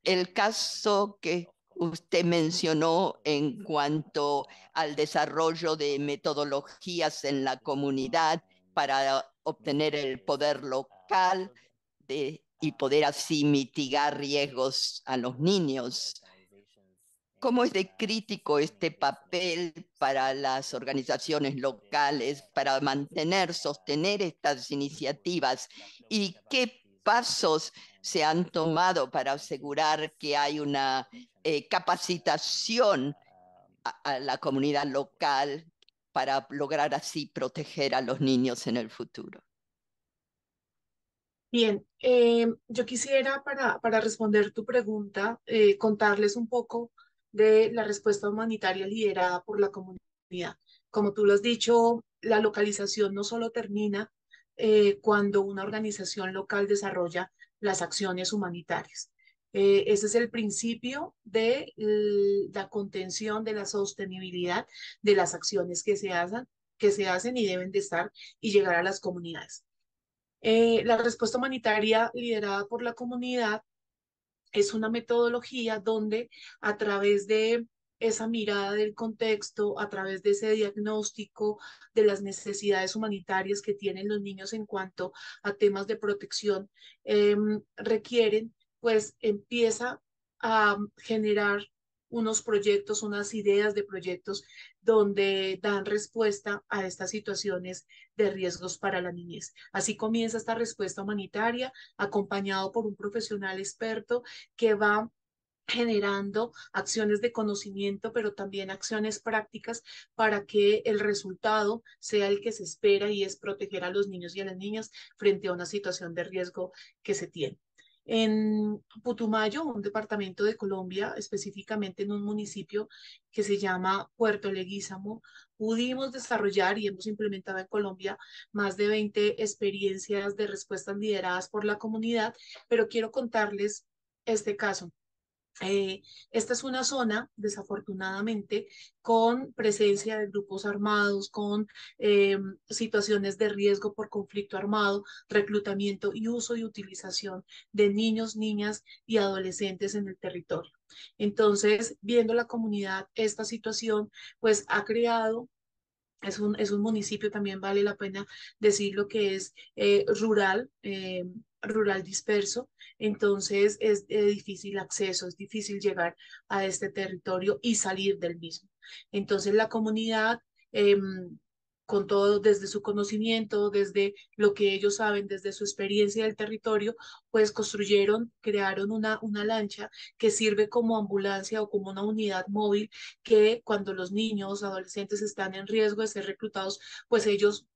el caso que usted mencionó en cuanto al desarrollo de metodologías en la comunidad para obtener el poder local y poder así mitigar riesgos a los niños. ¿Cómo es de crítico este papel para las organizaciones locales para mantener, sostener estas iniciativas? ¿Y qué pasos se han tomado para asegurar que hay una eh, capacitación a, la comunidad local para lograr así proteger a los niños en el futuro? Bien, em, yo quisiera para, para, responder tu pregunta eh, contarles un poco de la respuesta humanitaria liderada por la comunidad. Como tú lo has dicho, la localización no solo termina eh, cuando una organización local desarrolla las acciones humanitarias. Eh, ese es el principio de la contención, de la sostenibilidad de las acciones que se hacen, que se hacen y deben de estar y llegar a las comunidades. Eh, la respuesta humanitaria liderada por la comunidad es una metodología donde a través de esa mirada del contexto a través de ese diagnóstico de las necesidades humanitarias que tienen los niños en cuanto a temas de protección em, requieren, pues empieza a generar unos proyectos, unas ideas de proyectos donde dan respuesta a estas situaciones de riesgos para la niñez. Así comienza esta respuesta humanitaria acompañado por un profesional experto que va generando acciones de conocimiento, pero también acciones prácticas para que el resultado sea el que se espera y es proteger a los niños y a las niñas frente a una situación de riesgo que se tiene. En Putumayo, un departamento de Colombia, específicamente en un municipio que se llama Puerto Leguízamo, pudimos desarrollar y hemos implementado en Colombia más de 20 experiencias de respuestas lideradas por la comunidad, pero quiero contarles este caso. Eh, esta es una zona, desafortunadamente, con presencia de grupos armados, con eh, situaciones de riesgo por conflicto armado, reclutamiento y uso y utilización de niños, niñas y adolescentes en el territorio. Entonces, viendo la comunidad esta situación, pues ha creado es un, municipio, también vale la pena decir lo que es eh, rural, rural disperso, entonces es difícil acceso, es difícil llegar a este territorio y salir del mismo. Entonces la comunidad, em, con todo desde su conocimiento, desde lo que ellos saben, desde su experiencia del territorio, pues construyeron, crearon una, una lancha que sirve como ambulancia o como una unidad móvil que cuando los niños, adolescentes están en riesgo de ser reclutados, pues ellos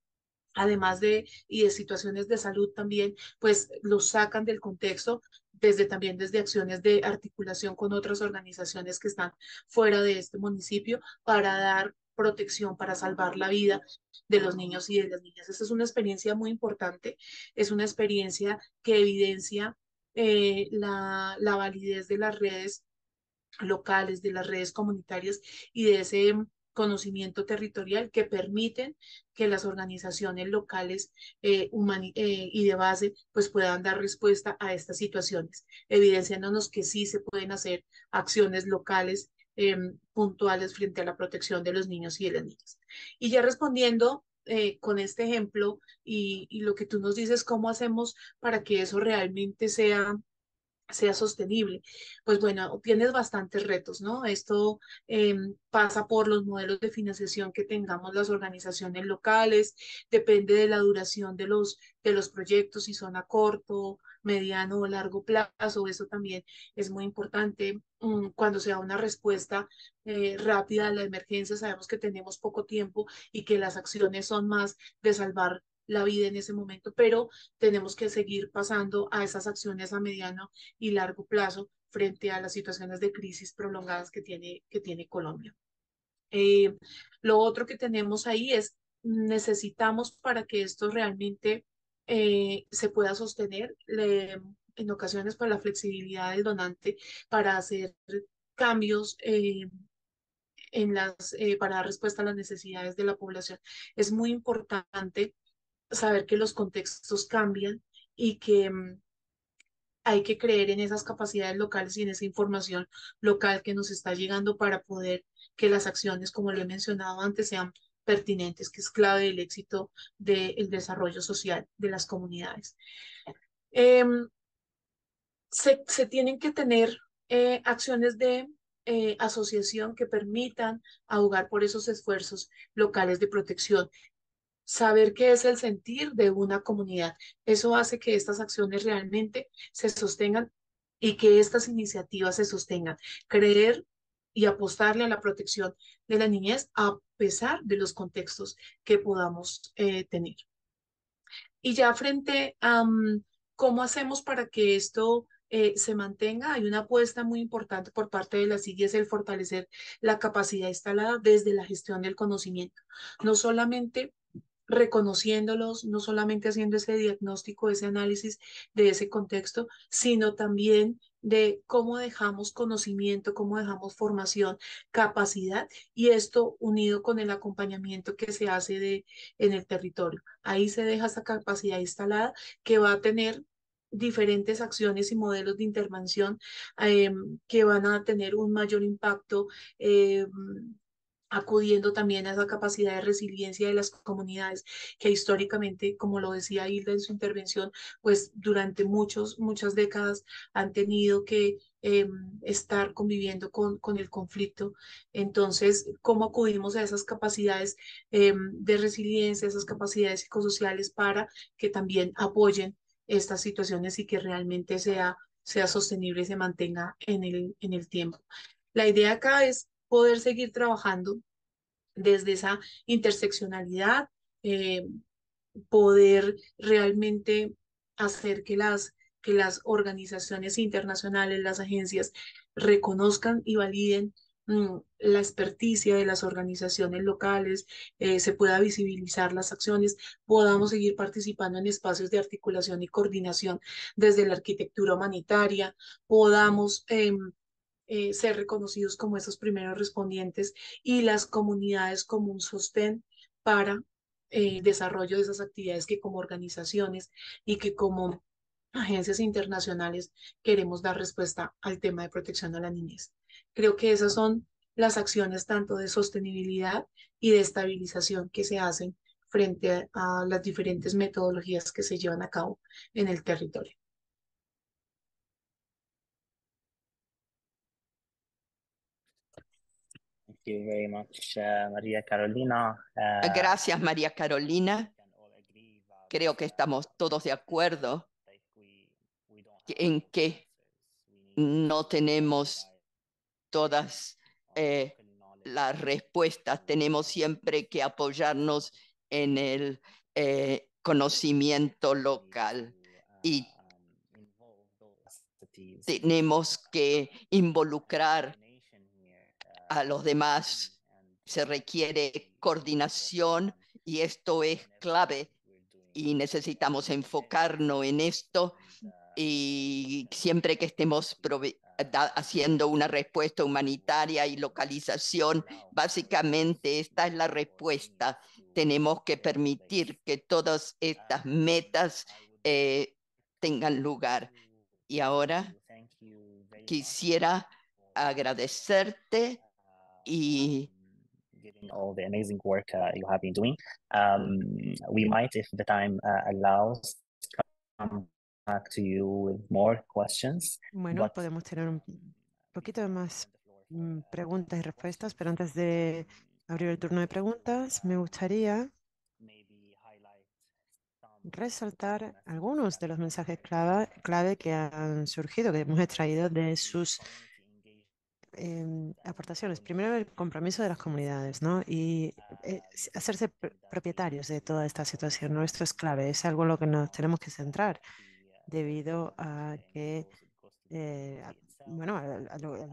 además de, y de situaciones de salud también, pues los sacan del contexto desde también desde acciones de articulación con otras organizaciones que están fuera de este municipio para dar protección, para salvar la vida de los niños y de las niñas. Esa es una experiencia muy importante, es una experiencia que evidencia eh, la, la validez de las redes locales, de las redes comunitarias y de ese conocimiento territorial que permiten que las organizaciones locales eh, eh, y de base pues puedan dar respuesta a estas situaciones, evidenciándonos que sí se pueden hacer acciones locales em, puntuales frente a la protección de los niños y de las niñas. Y ya respondiendo eh, con este ejemplo y, y, lo que tú nos dices, cómo hacemos para que eso realmente sea sea sostenible. Pues bueno, tienes bastantes retos, ¿no? Esto em, pasa por los modelos de financiación que tengamos las organizaciones locales, depende de la duración de los, de los proyectos, si son a corto, mediano o largo plazo, eso también es muy importante. Mm, cuando se da una respuesta eh, rápida a la emergencia, sabemos que tenemos poco tiempo y que las acciones son más de salvar la vida en ese momento, pero tenemos que seguir pasando a esas acciones a mediano y largo plazo frente a las situaciones de crisis prolongadas que tiene, que tiene Colombia. Eh, lo otro que tenemos ahí es necesitamos para que esto realmente eh, se pueda sostener en ocasiones para pues, la flexibilidad del donante para hacer cambios eh, en las para dar respuesta a las necesidades de la población. Es muy importante saber que los contextos cambian y que mm, hay que creer en esas capacidades locales y en esa información local que nos está llegando para poder que las acciones, como lo he mencionado antes, sean pertinentes, que es clave del éxito del desarrollo social de las comunidades. Em, se, tienen que tener eh, acciones de eh, asociación que permitan ahogar por esos esfuerzos locales de protección, saber qué es el sentir de una comunidad. Eso hace que estas acciones realmente se sostengan y que estas iniciativas se sostengan. Creer y apostarle a la protección de la niñez a pesar de los contextos que podamos eh, tener. Y ya frente a mm, cómo hacemos para que esto eh, se mantenga, hay una apuesta muy importante por parte de la CIGI: es el fortalecer la capacidad instalada desde la gestión del conocimiento. No solamente reconociéndolos, no solamente haciendo ese diagnóstico, ese análisis de ese contexto, sino también de cómo dejamos conocimiento, cómo dejamos formación, capacidad y esto unido con el acompañamiento que se hace de, en el territorio. Ahí se deja esa capacidad instalada que va a tener diferentes acciones y modelos de intervención em, que van a tener un mayor impacto em, acudiendo también a esa capacidad de resiliencia de las comunidades que históricamente, como lo decía Hilda en su intervención, pues durante muchos, muchas décadas han tenido que em, estar conviviendo con, con, el conflicto. Entonces, ¿cómo acudimos a esas capacidades em, de resiliencia, esas capacidades psicosociales para que también apoyen estas situaciones y que realmente sea, sea sostenible y se mantenga en el, en el tiempo? La idea acá es poder seguir trabajando desde esa interseccionalidad, eh, poder realmente hacer que las, que las organizaciones internacionales, las agencias, reconozcan y validen mm, la experticia de las organizaciones locales, eh, se pueda visibilizar las acciones, podamos seguir participando en espacios de articulación y coordinación desde la arquitectura humanitaria, podamos em, eh, ser reconocidos como esos primeros respondientes y las comunidades como un sostén para el eh, desarrollo de esas actividades que como organizaciones y que como agencias internacionales queremos dar respuesta al tema de protección a la niñez. Creo que esas son las acciones tanto de sostenibilidad y de estabilización que se hacen frente a las diferentes metodologías que se llevan a cabo en el territorio. Carolina. Gracias, María Carolina. Creo que estamos todos de acuerdo en que no tenemos todas eh, las respuestas. Tenemos siempre que apoyarnos en el eh, conocimiento local y tenemos que involucrar a los demás. Se requiere coordinación y esto es clave y necesitamos enfocarnos en esto y siempre que estemos haciendo una respuesta humanitaria y localización, básicamente esta es la respuesta. Tenemos que permitir que todas estas metas eh, tengan lugar. Y ahora quisiera agradecerte y Bueno, podemos tener un poquito de más mm, preguntas y respuestas, pero antes de abrir el turno de preguntas, me gustaría resaltar algunos de los mensajes clave, clave que han surgido, que hemos extraído de sus Em, aportaciones. Primero, el compromiso de las comunidades, Y eh, hacerse propietarios de toda esta situación, ¿no? Esto es clave, es algo en lo que nos tenemos que centrar debido a que, eh, bueno,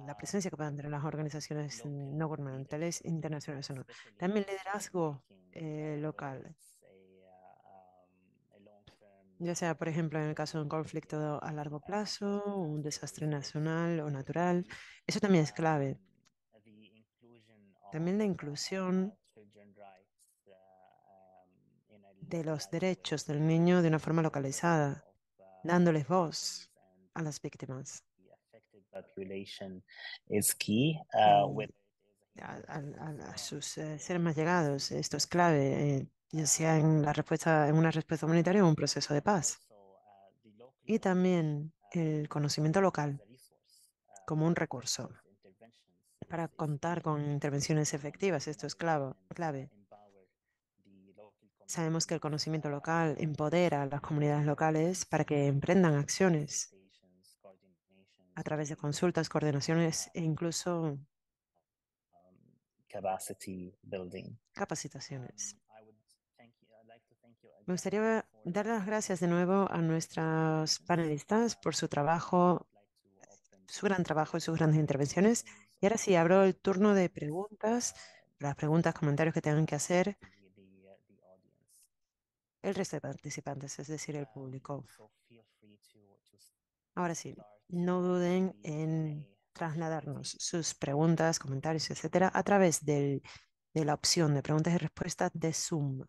la presencia que puedan tener las organizaciones no gubernamentales internacionales o el También liderazgo eh, local ya sea, por ejemplo, en el caso de un conflicto a largo plazo, un desastre nacional o natural. Eso también es clave. También la inclusión de los derechos del niño de una forma localizada, dándoles voz a las víctimas. Mm. A, sus eh, seres más llegados, esto es clave. Eh, ya sea en, la respuesta, en una respuesta humanitaria o un proceso de paz. Y también el conocimiento local como un recurso para contar con intervenciones efectivas. Esto es clave. Sabemos que el conocimiento local empodera a las comunidades locales para que emprendan acciones a través de consultas, coordinaciones e incluso capacitaciones. Me gustaría dar las gracias de nuevo a nuestras panelistas por su trabajo, su gran trabajo y sus grandes intervenciones. Y ahora sí, abro el turno de preguntas, las preguntas, comentarios que tengan que hacer el resto de participantes, es decir, el público. Ahora sí, no duden en trasladarnos sus preguntas, comentarios, etcétera, a través de la opción de preguntas y respuestas de Zoom.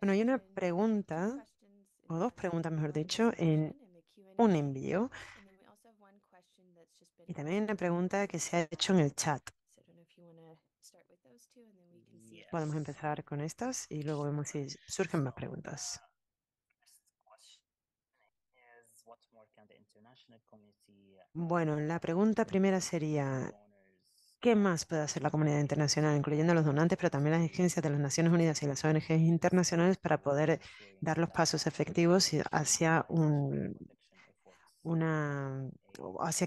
Bueno, hay una pregunta, o dos preguntas, mejor dicho, en un envío. Y también una pregunta que se ha hecho en el chat. Podemos empezar con estas y luego vemos si surgen más preguntas. Bueno, la pregunta primera sería, ¿Qué más puede hacer la comunidad internacional, incluyendo los donantes, pero también las agencias de las Naciones Unidas y las ONGs internacionales para poder dar los pasos efectivos hacia una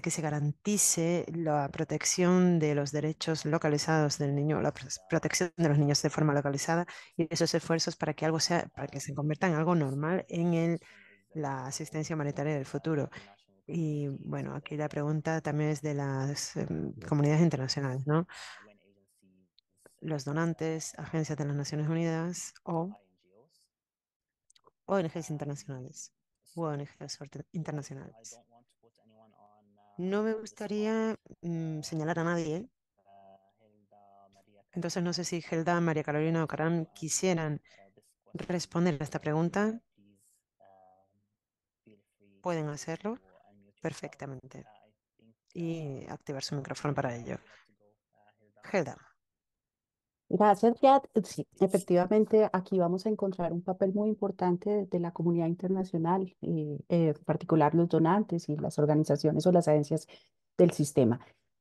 que se garantice la protección de los derechos localizados del niño, la protección de los niños de forma localizada y esos esfuerzos para que algo sea, para que se convierta en algo normal en la asistencia humanitaria del futuro y bueno, aquí la pregunta también es de las em, comunidades internacionales, ¿no? Los donantes, agencias de las Naciones Unidas o ONGs internacionales internacionales. No me gustaría mm, señalar a nadie. Entonces no sé si Helda, María Carolina o Karan quisieran responder a esta pregunta. Pueden hacerlo perfectamente uh, y activar su micrófono para ello. Uh, Helda. Gracias, Gad. Sí, efectivamente, aquí vamos a encontrar un papel muy importante de la comunidad internacional, eh, eh, en particular los donantes y las organizaciones o las agencias del sistema.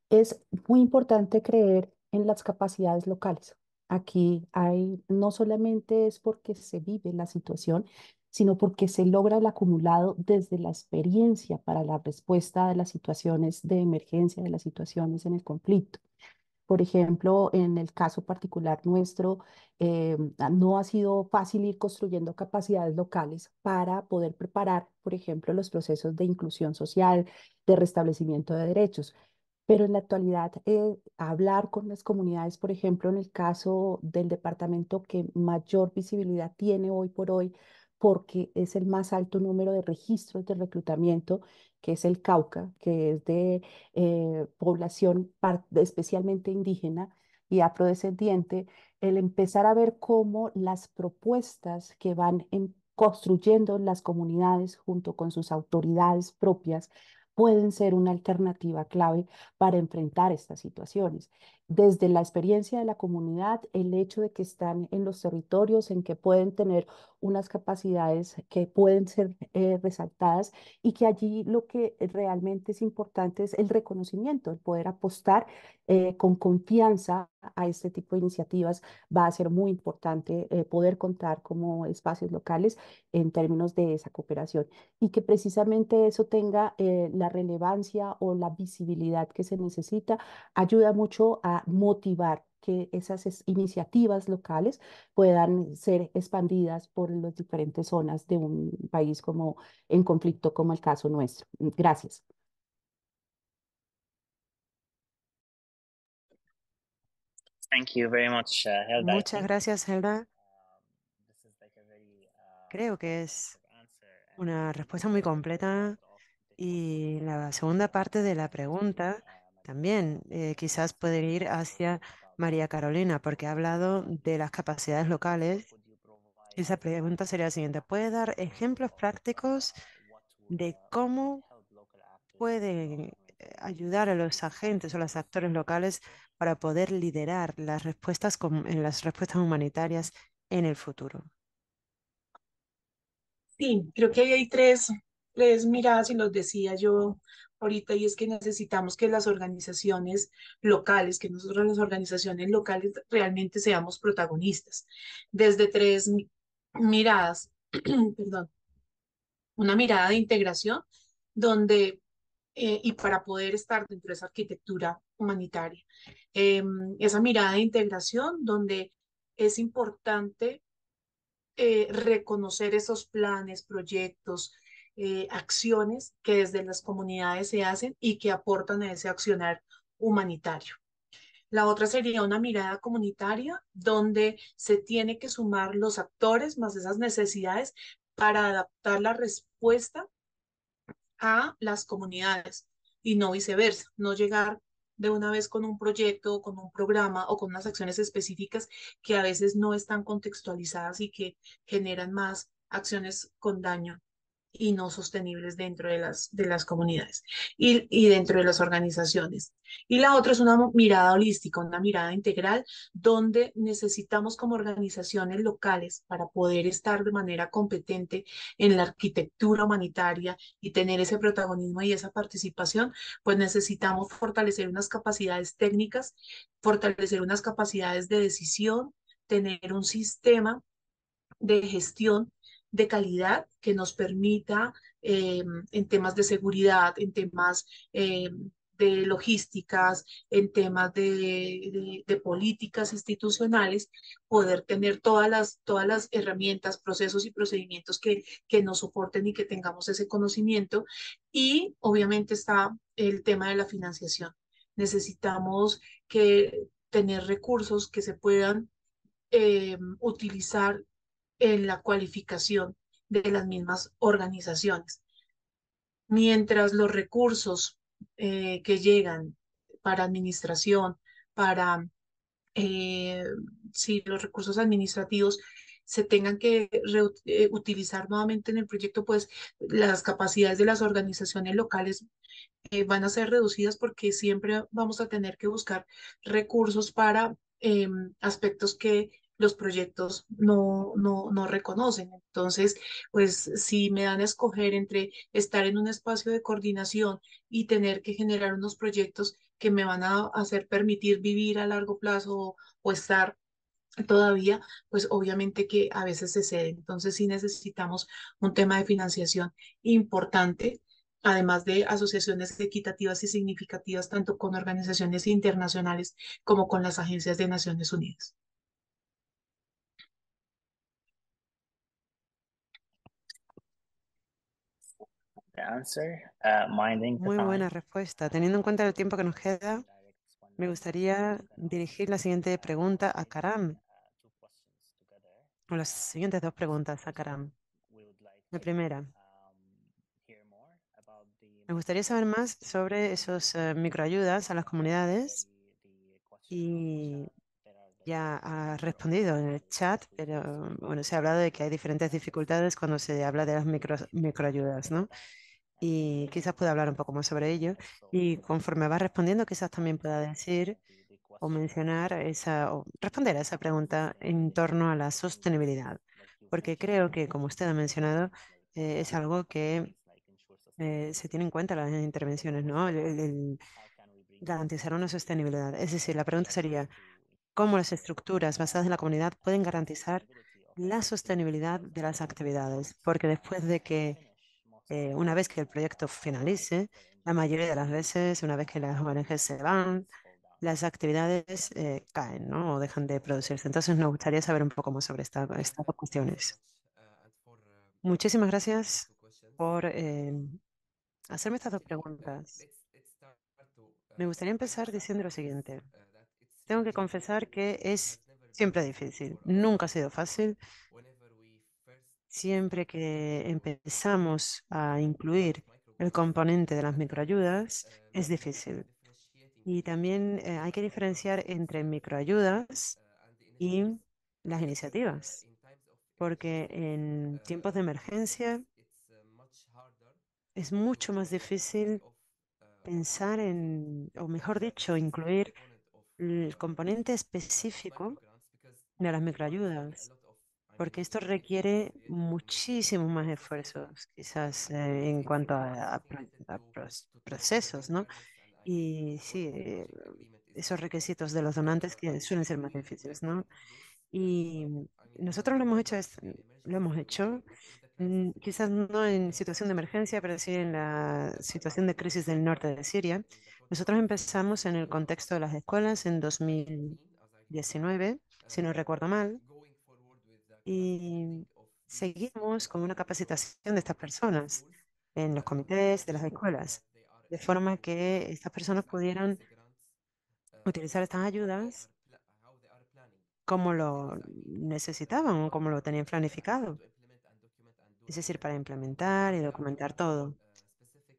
Es muy importante creer en las capacidades locales. Aquí hay, no solamente es porque se vive la situación, sino porque se logra el acumulado desde la experiencia para la respuesta de las situaciones de emergencia, de las situaciones en el conflicto. Por ejemplo, en el caso particular nuestro, eh, ah, no ha sido fácil ir construyendo capacidades locales para poder preparar, por ejemplo, los procesos de inclusión social, de restablecimiento de derechos. Pero en la actualidad, eh, hablar con las comunidades, por ejemplo, en el caso del departamento que mayor visibilidad tiene hoy por hoy porque es el más alto número de registros de reclutamiento, que es el Cauca, que es de eh, población especialmente indígena y afrodescendiente, el empezar a ver cómo las propuestas que van construyendo las comunidades junto con sus autoridades propias pueden ser una alternativa clave para enfrentar estas situaciones desde la experiencia de la comunidad, el hecho de que están en los territorios, en que pueden tener unas capacidades que pueden ser eh, resaltadas y que allí lo que realmente es importante es el reconocimiento, el poder apostar eh, con confianza a este tipo de iniciativas va a ser muy importante eh, poder contar como espacios locales en términos de esa cooperación y que precisamente eso tenga la relevancia o la visibilidad que se necesita ayuda mucho a motivar que esas iniciativas locales puedan ser expandidas por las diferentes zonas de un país como en conflicto como el caso nuestro. Gracias. Uh, Muchas gracias, Helda. Um, uh, Creo que es una respuesta muy completa y la segunda parte de la pregunta también eh, quizás pueden ir hacia María Carolina, porque ha hablado de las capacidades locales. Esa pregunta sería la siguiente. ¿Puede dar ejemplos prácticos de cómo pueden eh, ayudar a los agentes o los actores locales para poder liderar las respuestas en las respuestas humanitarias en el futuro? Sí, creo que hay tres, tres miradas y los decía yo ahorita y es que necesitamos que las organizaciones locales, que nosotros las organizaciones locales realmente seamos protagonistas desde tres miradas, perdón, una mirada de integración donde eh, y para poder estar dentro de esa arquitectura humanitaria. Em, esa mirada de integración donde es importante eh, reconocer esos planes, proyectos, eh, acciones que desde las comunidades se hacen y que aportan a ese accionar humanitario. La otra sería una mirada comunitaria donde se tiene que sumar los actores más esas necesidades para adaptar la respuesta a las comunidades y no viceversa, no llegar de una vez con un proyecto o con un programa o con unas acciones específicas que a veces no están contextualizadas y que generan más acciones con daño y no sostenibles dentro de las, de las comunidades y, y, dentro de las organizaciones. Y la otra es una mirada holística, una mirada integral, donde necesitamos como organizaciones locales para poder estar de manera competente en la arquitectura humanitaria y tener ese protagonismo y esa participación, pues necesitamos fortalecer unas capacidades técnicas, fortalecer unas capacidades de decisión, tener un sistema de gestión de calidad que nos permita eh, en temas de seguridad, en temas eh, de logísticas, en temas de, políticas institucionales, poder tener todas las, todas las herramientas, procesos y procedimientos que, que nos soporten y que tengamos ese conocimiento. Y obviamente está el tema de la financiación. Necesitamos que tener recursos que se puedan eh, utilizar en la cualificación de las mismas organizaciones. Mientras los recursos eh, que llegan para administración, para eh, si los recursos administrativos se tengan que eh, utilizar nuevamente en el proyecto, pues las capacidades de las organizaciones locales van a ser reducidas porque siempre vamos a tener que buscar recursos para em, aspectos que los proyectos no, no, reconocen. Entonces, pues si me dan a escoger entre estar en un espacio de coordinación y tener que generar unos proyectos que me van a hacer permitir vivir a largo plazo o, estar todavía, pues obviamente que a veces se ceden. Entonces sí necesitamos un tema de financiación importante, además de asociaciones equitativas y significativas, tanto con organizaciones internacionales como con las agencias de Naciones Unidas. Uh, Muy buena respuesta. Teniendo en cuenta el tiempo que nos queda, me gustaría dirigir la siguiente pregunta a Karam. O las siguientes dos preguntas a Karam. La primera. Me gustaría saber más sobre esos eh, microayudas a las comunidades y ya ha respondido en el chat, pero bueno, se ha hablado de que hay diferentes dificultades cuando se habla de las micro, microayudas, ¿no? y quizás pueda hablar un poco más sobre ello. Y conforme va respondiendo, quizás también pueda decir o mencionar esa, o responder a esa pregunta en torno a la sostenibilidad, porque creo que, como usted ha mencionado, eh, es algo que eh, se tiene en cuenta en las intervenciones, ¿no? garantizar una sostenibilidad. Es decir, la pregunta sería, ¿cómo las estructuras basadas en la comunidad pueden garantizar la sostenibilidad de las actividades? Porque después de que eh, una vez que el proyecto finalice, la mayoría de las veces, una vez que las ONGs se van, las actividades eh, caen ¿no? o dejan de producirse. Entonces nos gustaría saber un poco más sobre estas estas cuestiones. Muchísimas gracias por eh, hacerme estas dos preguntas. Me gustaría empezar diciendo lo siguiente. Tengo que confesar que es siempre difícil, nunca ha sido fácil siempre que empezamos a incluir el componente de las microayudas, es difícil. Y también eh, hay que diferenciar entre microayudas y las iniciativas, porque en tiempos de emergencia es mucho más difícil pensar en, o mejor dicho, incluir el componente específico de las microayudas, porque esto requiere muchísimo más esfuerzos, quizás eh, en cuanto a, procesos, ¿no? Y sí, eh, esos requisitos de los donantes que suelen ser más difíciles, ¿no? Y nosotros lo hemos hecho, lo hemos hecho mm, quizás no en situación de emergencia, pero sí en la situación de crisis del norte de Siria. Nosotros empezamos en el contexto de las escuelas en 2019, si no recuerdo mal, y seguimos con una capacitación de estas personas en los comités de las escuelas, de forma que estas personas pudieran utilizar estas ayudas como lo necesitaban o como lo tenían planificado, es decir, para implementar y documentar todo.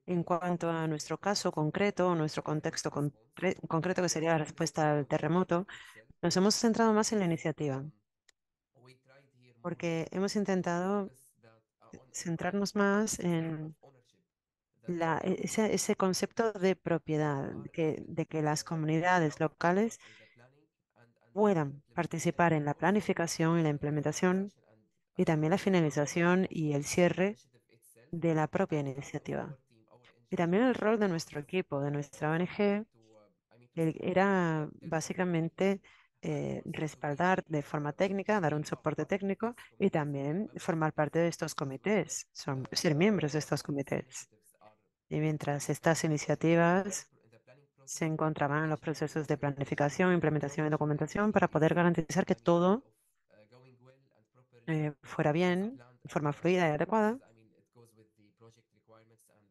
En cuanto a nuestro caso concreto, nuestro contexto concreto que sería la respuesta al terremoto, nos hemos centrado más en la iniciativa porque hemos intentado centrarnos más en e-, ese, concepto de propiedad, de que las comunidades locales puedan participar en la planificación y la implementación y también la finalización y el cierre de la propia iniciativa. Y también el rol de nuestro equipo, de nuestra ONG, era básicamente eh, respaldar de forma técnica, dar un soporte técnico y también formar parte de estos comités, ser miembros de estos comités. Y mientras estas iniciativas se encontraban en los procesos de planificación, implementación y documentación para poder garantizar que todo eh, fuera bien, de forma fluida y adecuada,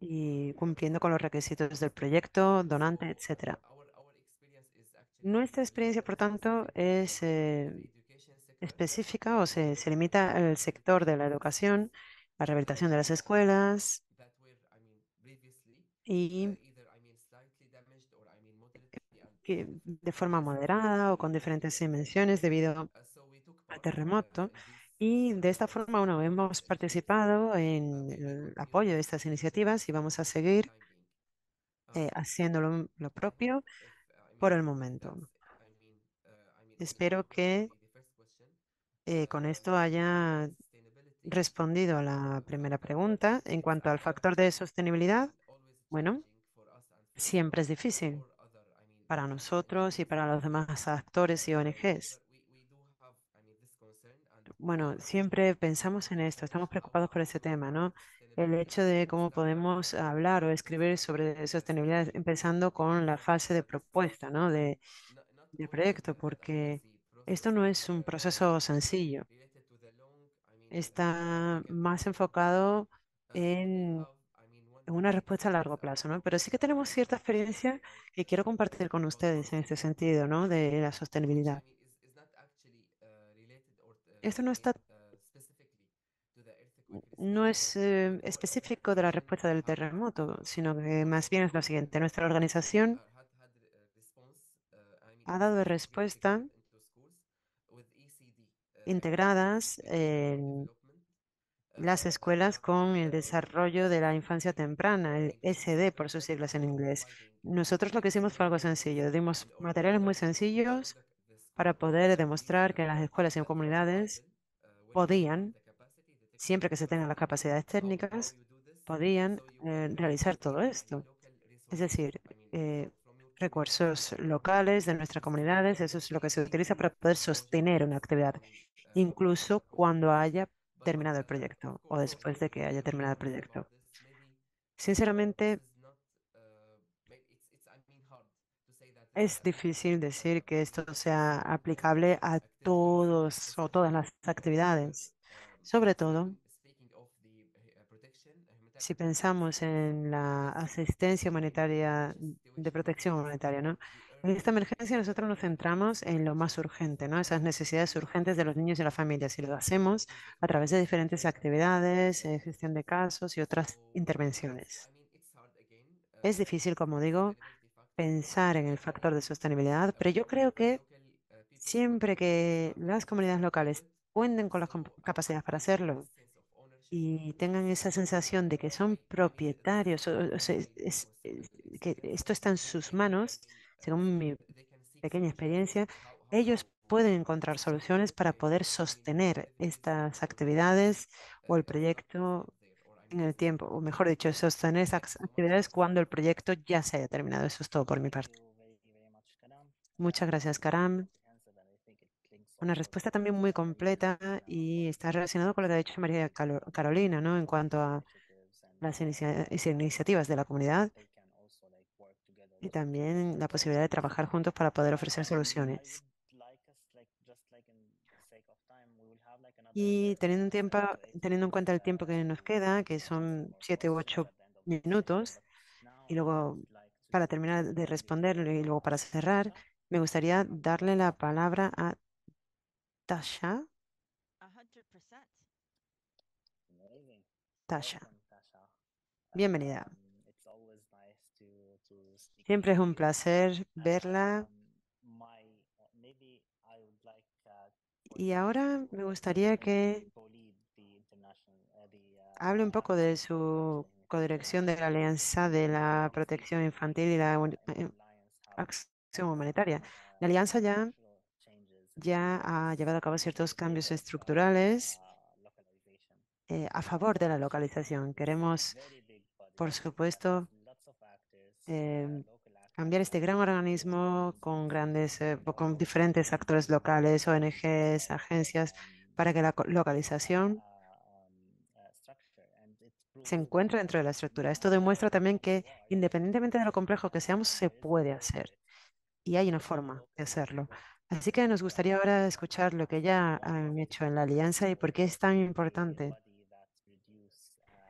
y cumpliendo con los requisitos del proyecto, donante, etcétera. Nuestra experiencia, por tanto, es eh, específica o se, limita al sector de la educación, la rehabilitación de las escuelas y de forma moderada o con diferentes dimensiones debido al terremoto. Y de esta forma, bueno, hemos participado en el apoyo de estas iniciativas y vamos a seguir eh, haciéndolo lo propio por el momento. Espero que eh, con esto haya respondido a la primera pregunta. En cuanto al factor de sostenibilidad, bueno, siempre es difícil para nosotros y para los demás actores y ONGs. Bueno, siempre pensamos en esto, estamos preocupados por este tema, ¿no? el hecho de cómo podemos hablar o escribir sobre sostenibilidad, empezando con la fase de propuesta ¿no? de, proyecto, porque esto no es un proceso sencillo. Eh, está más enfocado en una respuesta a largo plazo, ¿no? Pero sí que tenemos cierta experiencia que quiero compartir con ustedes en este sentido, ¿no? De la sostenibilidad. Uh, uh, esto no está uh, no es eh, específico de la respuesta del terremoto, sino que más bien es lo siguiente. Nuestra organización ha dado respuesta integradas en las escuelas con el desarrollo de la infancia temprana, el SD por sus siglas en inglés. Nosotros lo que hicimos fue algo sencillo. Dimos materiales muy sencillos para poder demostrar que las escuelas y comunidades podían siempre que se tengan las capacidades técnicas, podrían eh, realizar todo esto. Es decir, eh, recursos locales de nuestras comunidades, eso es lo que se utiliza para poder sostener una actividad, incluso cuando haya terminado el proyecto o después de que haya terminado el proyecto. Sinceramente, es difícil decir que esto sea aplicable a todos o todas las actividades. Sobre todo, eh, eh, si pensamos en la asistencia humanitaria, de protección humanitaria, ¿no? En esta emergencia nosotros nos centramos en lo más urgente, ¿no? Esas necesidades urgentes de los niños y las familias. Y lo hacemos a través de diferentes actividades, eh, gestión de casos y otras oh, intervenciones. Es difícil, como digo, pensar en el factor de sostenibilidad, pero yo creo que siempre que las comunidades locales cuenten con las capacidades para hacerlo y tengan esa sensación de que son propietarios, que esto está en sus manos, según mi pequeña experiencia, ellos pueden encontrar soluciones para poder sostener estas actividades o el proyecto en el tiempo, o mejor dicho, sostener esas actividades cuando el proyecto ya se haya terminado. Eso es todo por mi parte. Muchas gracias, Karam una respuesta también muy completa y está relacionado con lo que ha dicho María Carolina, ¿no? En cuanto a las iniciativas de la comunidad y también la posibilidad de trabajar juntos para poder ofrecer soluciones. Y teniendo, un tiempo, teniendo en cuenta el tiempo que nos queda, que son siete u ocho minutos, y luego para terminar de responder y luego para cerrar, me gustaría darle la palabra a Tasha. Tasha. Bienvenida. Um, Siempre es un placer verla. Um, uh, y ahora me gustaría que uh, uh, hable un poco de su codirección de la Alianza de la Protección Infantil y la eh, Acción Humanitaria. La Alianza ya ya ha llevado a cabo ciertos cambios estructurales eh, a favor de la localización. Queremos, por supuesto, em, cambiar este gran organismo con grandes, eh, con diferentes actores locales, ONGs, agencias, para que la localización um, se encuentre dentro de la estructura. Esto demuestra también que independientemente de lo complejo que seamos, se puede hacer. Y hay una forma de hacerlo. Así que nos gustaría ahora escuchar lo que ya ah, han hecho en la alianza y por qué es tan importante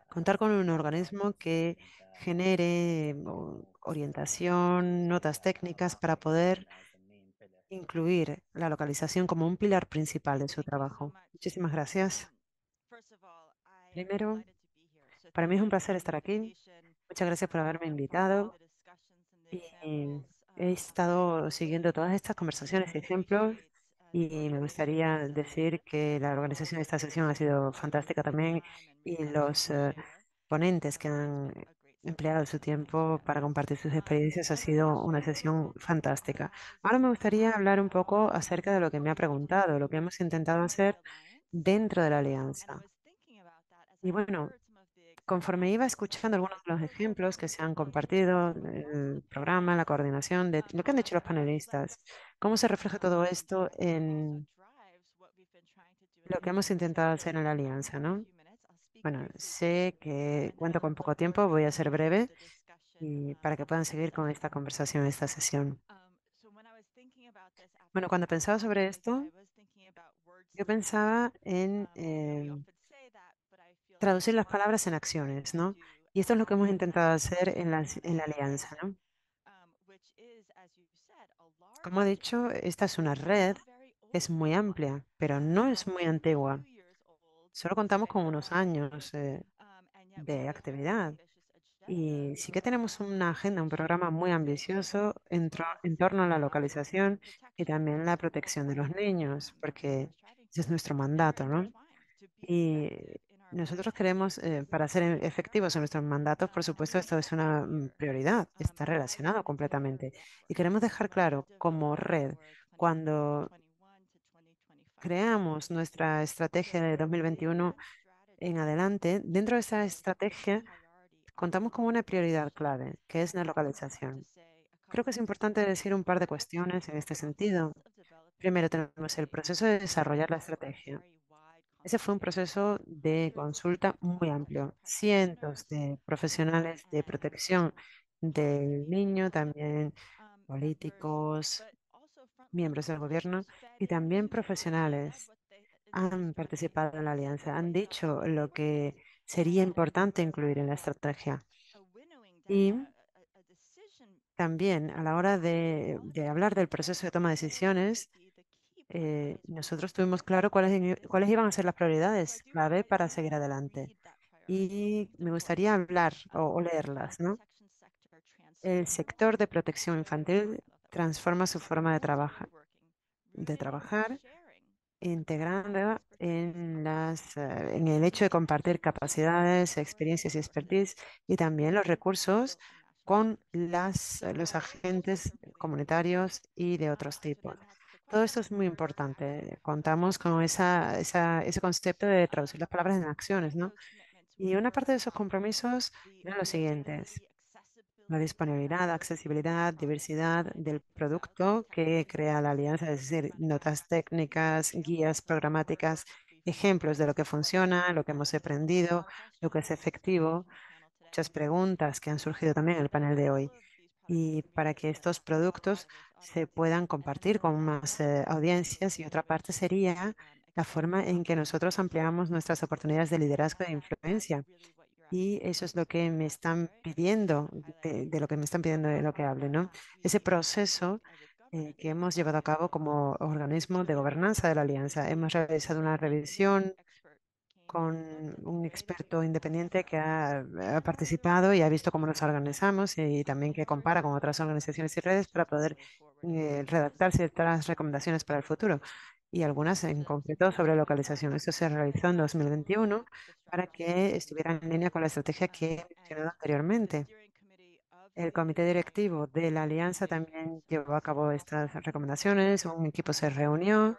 contar con un organismo que genere orientación, notas técnicas para poder incluir la localización como un pilar principal de su trabajo. Muchísimas gracias. Primero, para mí es un placer estar aquí. Muchas gracias por haberme invitado. He estado siguiendo todas estas conversaciones y ejemplos y me gustaría decir que la organización de esta sesión ha sido fantástica también y los eh, ponentes que han empleado su tiempo para compartir sus experiencias ha sido una sesión fantástica. Ahora me gustaría hablar un poco acerca de lo que me ha preguntado, lo que hemos intentado hacer dentro de la alianza. Y bueno, conforme iba escuchando algunos de los ejemplos que se han compartido, el programa, la coordinación, de lo que han dicho los panelistas, cómo se refleja todo esto en lo que hemos intentado hacer en la alianza, ¿no? Bueno, sé que cuento con poco tiempo, voy a ser breve para que puedan seguir con esta conversación, esta sesión. Bueno, cuando pensaba sobre esto, yo pensaba en eh, traducir las palabras en acciones, ¿no? Y esto es lo que hemos intentado hacer en la, alianza, ¿no? Como ha dicho, esta es una red, es muy amplia, pero no es muy antigua. Solo contamos con unos años de actividad. Y sí que tenemos una agenda, un programa muy ambicioso en, en, torno a la localización y también la protección de los niños, porque ese es nuestro mandato, ¿no? Y nosotros queremos, eh, para ser e-, efectivos en nuestros mandatos, por supuesto, esto es una mm, prioridad, está relacionado completamente. Y queremos dejar claro, como red, cuando creamos nuestra estrategia de 2021 en adelante, dentro de esa estrategia contamos con una prioridad clave, que es la localización. Creo que es importante decir un par de cuestiones en este sentido. Primero tenemos el proceso de desarrollar la estrategia. Ese fue un proceso de consulta muy amplio. Cientos de profesionales de protección del niño, también políticos, miembros del gobierno y también profesionales han participado en la alianza, han dicho lo que sería importante incluir en la estrategia. Y también a la hora de, hablar del proceso de toma de decisiones, eh, nosotros tuvimos claro cuáles, iban a ser las prioridades clave para seguir adelante. Y me gustaría hablar o, leerlas, El sector de protección infantil transforma su forma de, trabajar, de trabajar integrando eh, en, el hecho de compartir capacidades, experiencias y expertise y también los recursos con los agentes comunitarios y de otros tipos. Todo esto es muy importante. Contamos con ese concepto de traducir las palabras en acciones, ¿no? Y una parte de esos compromisos eran los siguientes. La disponibilidad, accesibilidad, diversidad del producto que crea la alianza, es decir, notas técnicas, guías programáticas, ejemplos de lo que funciona, lo que hemos aprendido, lo que es efectivo, muchas preguntas que han surgido también en el panel de hoy y para que estos productos se puedan compartir con más eh, audiencias. Y otra parte sería la forma en que nosotros ampliamos nuestras oportunidades de liderazgo e influencia. Y eso es lo que me están pidiendo, de, lo que me están pidiendo de lo que hable, ¿no? Ese proceso eh, que hemos llevado a cabo como organismo de gobernanza de la alianza. Hemos realizado una revisión con un experto independiente que ha, participado y ha visto cómo nos organizamos y también que compara con otras organizaciones y redes para poder eh, redactar ciertas recomendaciones para el futuro y algunas en concreto sobre localización. Esto se realizó en 2021 para que estuviera en línea con la estrategia que he mencionado anteriormente. El comité directivo de la alianza también llevó a cabo estas recomendaciones, un equipo se reunió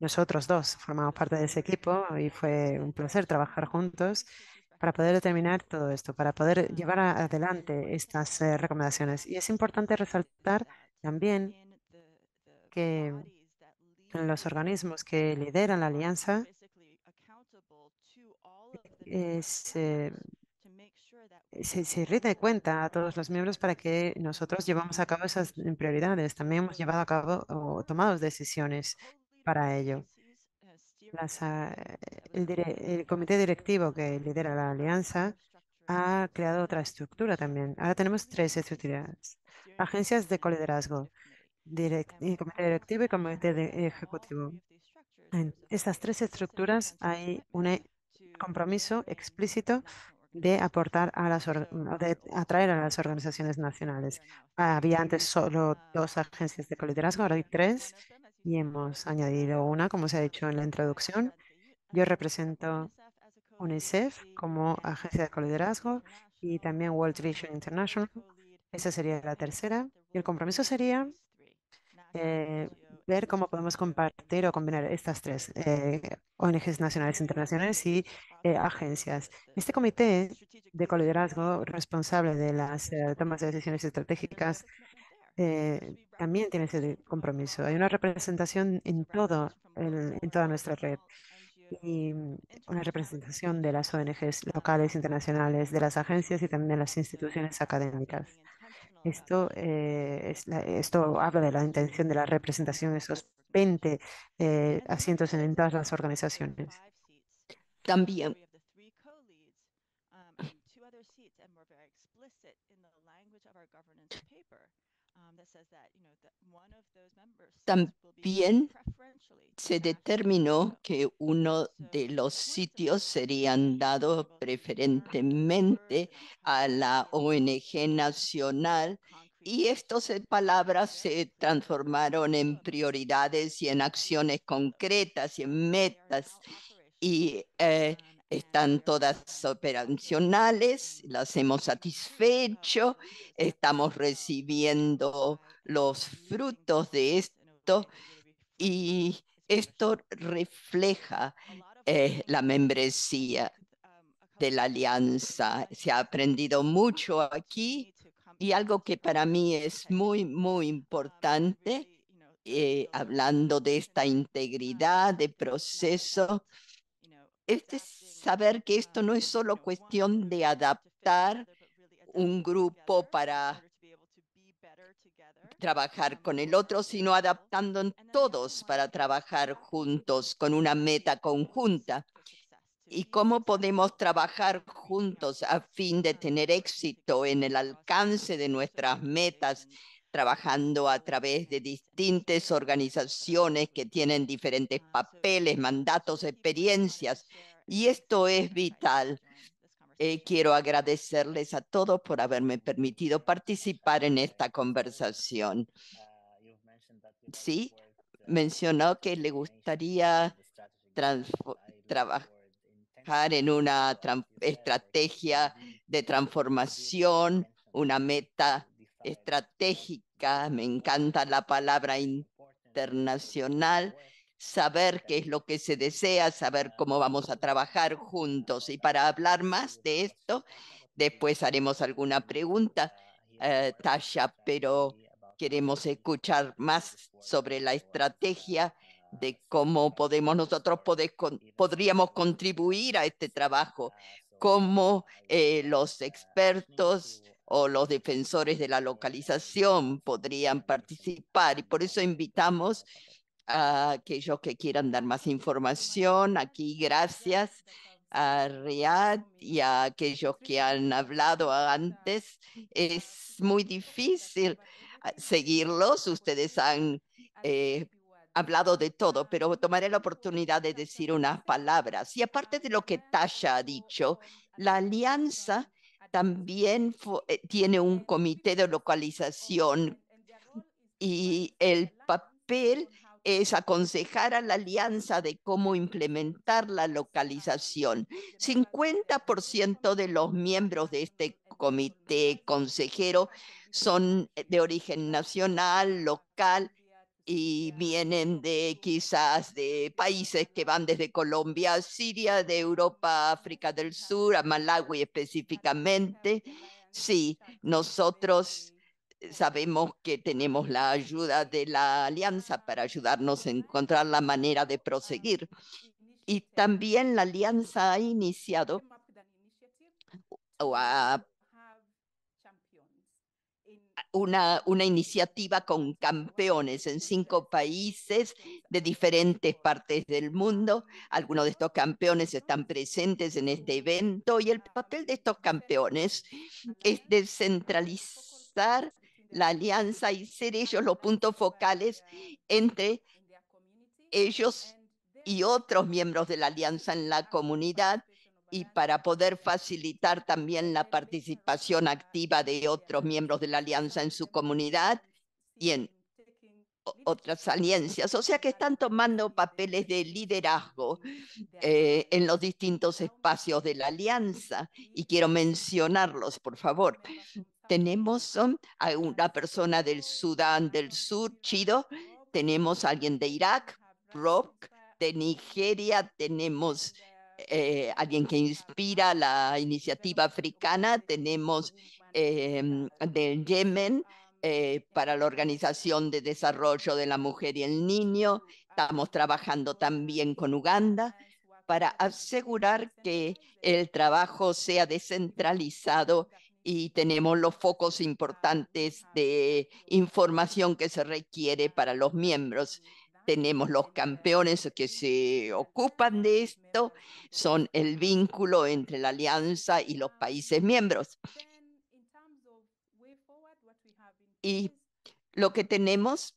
nosotros dos formamos parte de ese equipo y fue un placer trabajar juntos para poder determinar todo esto, para poder llevar adelante estas eh, recomendaciones. Y es importante resaltar también que los organismos que lideran la alianza eh, se, se, cuenta a todos los miembros para que nosotros llevamos a cabo esas prioridades. También hemos llevado a cabo o tomado decisiones para ello. Eh, ah, eh, el, comité directivo que lidera la alianza ha creado otra estructura también. Ahora tenemos tres estructuras, agencias de coliderazgo, comité directivo y comité ejecutivo. En estas tres estructuras hay un e-, compromiso explícito de aportar a las de atraer a las organizaciones nacionales. Había antes solo ah, dos agencias de coliderazgo, ahora hay tres, y hemos añadido una, como se ha dicho en la introducción. Yo represento UNICEF como agencia de coliderazgo y también World Vision International. Esa sería la tercera. Y el compromiso sería eh, ver cómo podemos compartir o combinar estas tres eh, ONGs nacionales, e internacionales y eh, agencias. Este comité de coliderazgo responsable de las tomas de decisiones estratégicas eh, también tiene ese compromiso. Hay una representación en, todo en toda nuestra red y mm, una representación de las ONGs locales, internacionales, de las agencias y también de las instituciones académicas. Esto, eh, es esto habla de la intención de la representación, de esos 20 eh, asientos en todas las organizaciones. También um, Um, También se determinó que uno de los sitios serían dados preferentemente a la ONG nacional y estas palabras se transformaron en prioridades y en acciones concretas y en metas y están todas operacionales, las hemos satisfecho, estamos recibiendo los frutos de esto y esto refleja eh, la membresía de la alianza. Se ha aprendido mucho aquí y algo que para mí es muy, muy importante, eh, hablando de esta integridad de proceso, este es saber que esto no es solo cuestión de adaptar un grupo para trabajar con el otro, sino adaptando todos para trabajar juntos con una meta conjunta. ¿Y cómo podemos trabajar juntos a fin de tener éxito en el alcance de nuestras metas, trabajando a través de distintas organizaciones que tienen diferentes papeles, mandatos, experiencias, y esto es vital. Eh, quiero agradecerles a todos por haberme permitido participar en esta conversación. Sí, mencionó que le gustaría trabajar en una estrategia de transformación, una meta estratégica. Me encanta la palabra internacional saber qué es lo que se desea, saber cómo vamos a trabajar juntos. Y para hablar más de esto, después haremos alguna pregunta, eh, Tasha, pero queremos escuchar más sobre la estrategia de cómo podemos nosotros poder, podríamos contribuir a este trabajo, cómo eh, los expertos o los defensores de la localización podrían participar. Y por eso invitamos aquellos ah, que quieran dar más información. Aquí gracias a Riyadh y a aquellos que han hablado antes. Es muy difícil ah, seguirlos. Ustedes han eh, hablado de todo, pero tomaré la oportunidad de decir unas palabras. Y aparte de lo que Tasha ha dicho, la alianza también eh, tiene un comité de localización y el papel es aconsejar a la alianza de cómo implementar la localización. 50% de los miembros de este comité consejero son de origen nacional, local y vienen de quizás de países que van desde Colombia a Siria, de Europa, África del Sur, a Malawi específicamente. Sí, nosotros sabemos que tenemos la ayuda de la alianza para ayudarnos a encontrar la manera de proseguir. Y también la alianza ha iniciado una, una iniciativa con campeones en cinco países de diferentes partes del mundo. Algunos de estos campeones están presentes en este evento y el papel de estos campeones es descentralizar la alianza y ser ellos los puntos focales entre ellos y otros miembros de la alianza en la comunidad y para poder facilitar también la participación activa de otros miembros de la alianza en su comunidad y en otras alianzas. O sea que están tomando papeles de liderazgo eh, en los distintos espacios de la alianza y quiero mencionarlos, por favor. Tenemos a una persona del Sudán del Sur, Chido. Tenemos a alguien de Irak, Brock. De Nigeria tenemos a eh, alguien que inspira la iniciativa africana. Tenemos em, del Yemen eh, para la Organización de Desarrollo de la Mujer y el Niño. Estamos trabajando también con Uganda para asegurar que el trabajo sea descentralizado y tenemos los focos importantes de información que se requiere para los miembros. Tenemos los campeones que se ocupan de esto, son el vínculo entre la alianza y los países miembros. Y lo que tenemos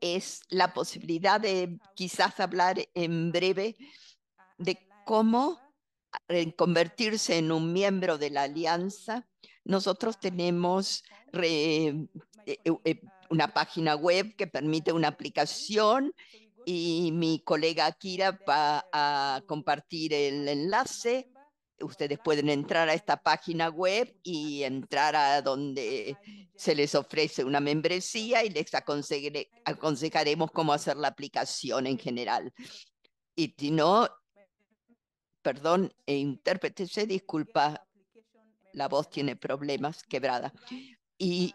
es la posibilidad de quizás hablar en breve de cómo convertirse en un miembro de la alianza, nosotros tenemos eh, eh, eh, una página web que permite una aplicación y mi colega Akira va a compartir el enlace. Ustedes pueden entrar a esta página web y entrar a donde se les ofrece una membresía y les aconsejaremos cómo hacer la aplicación en general. Y si no, perdón, e intérprete se disculpa, la voz tiene problemas, quebrada. Y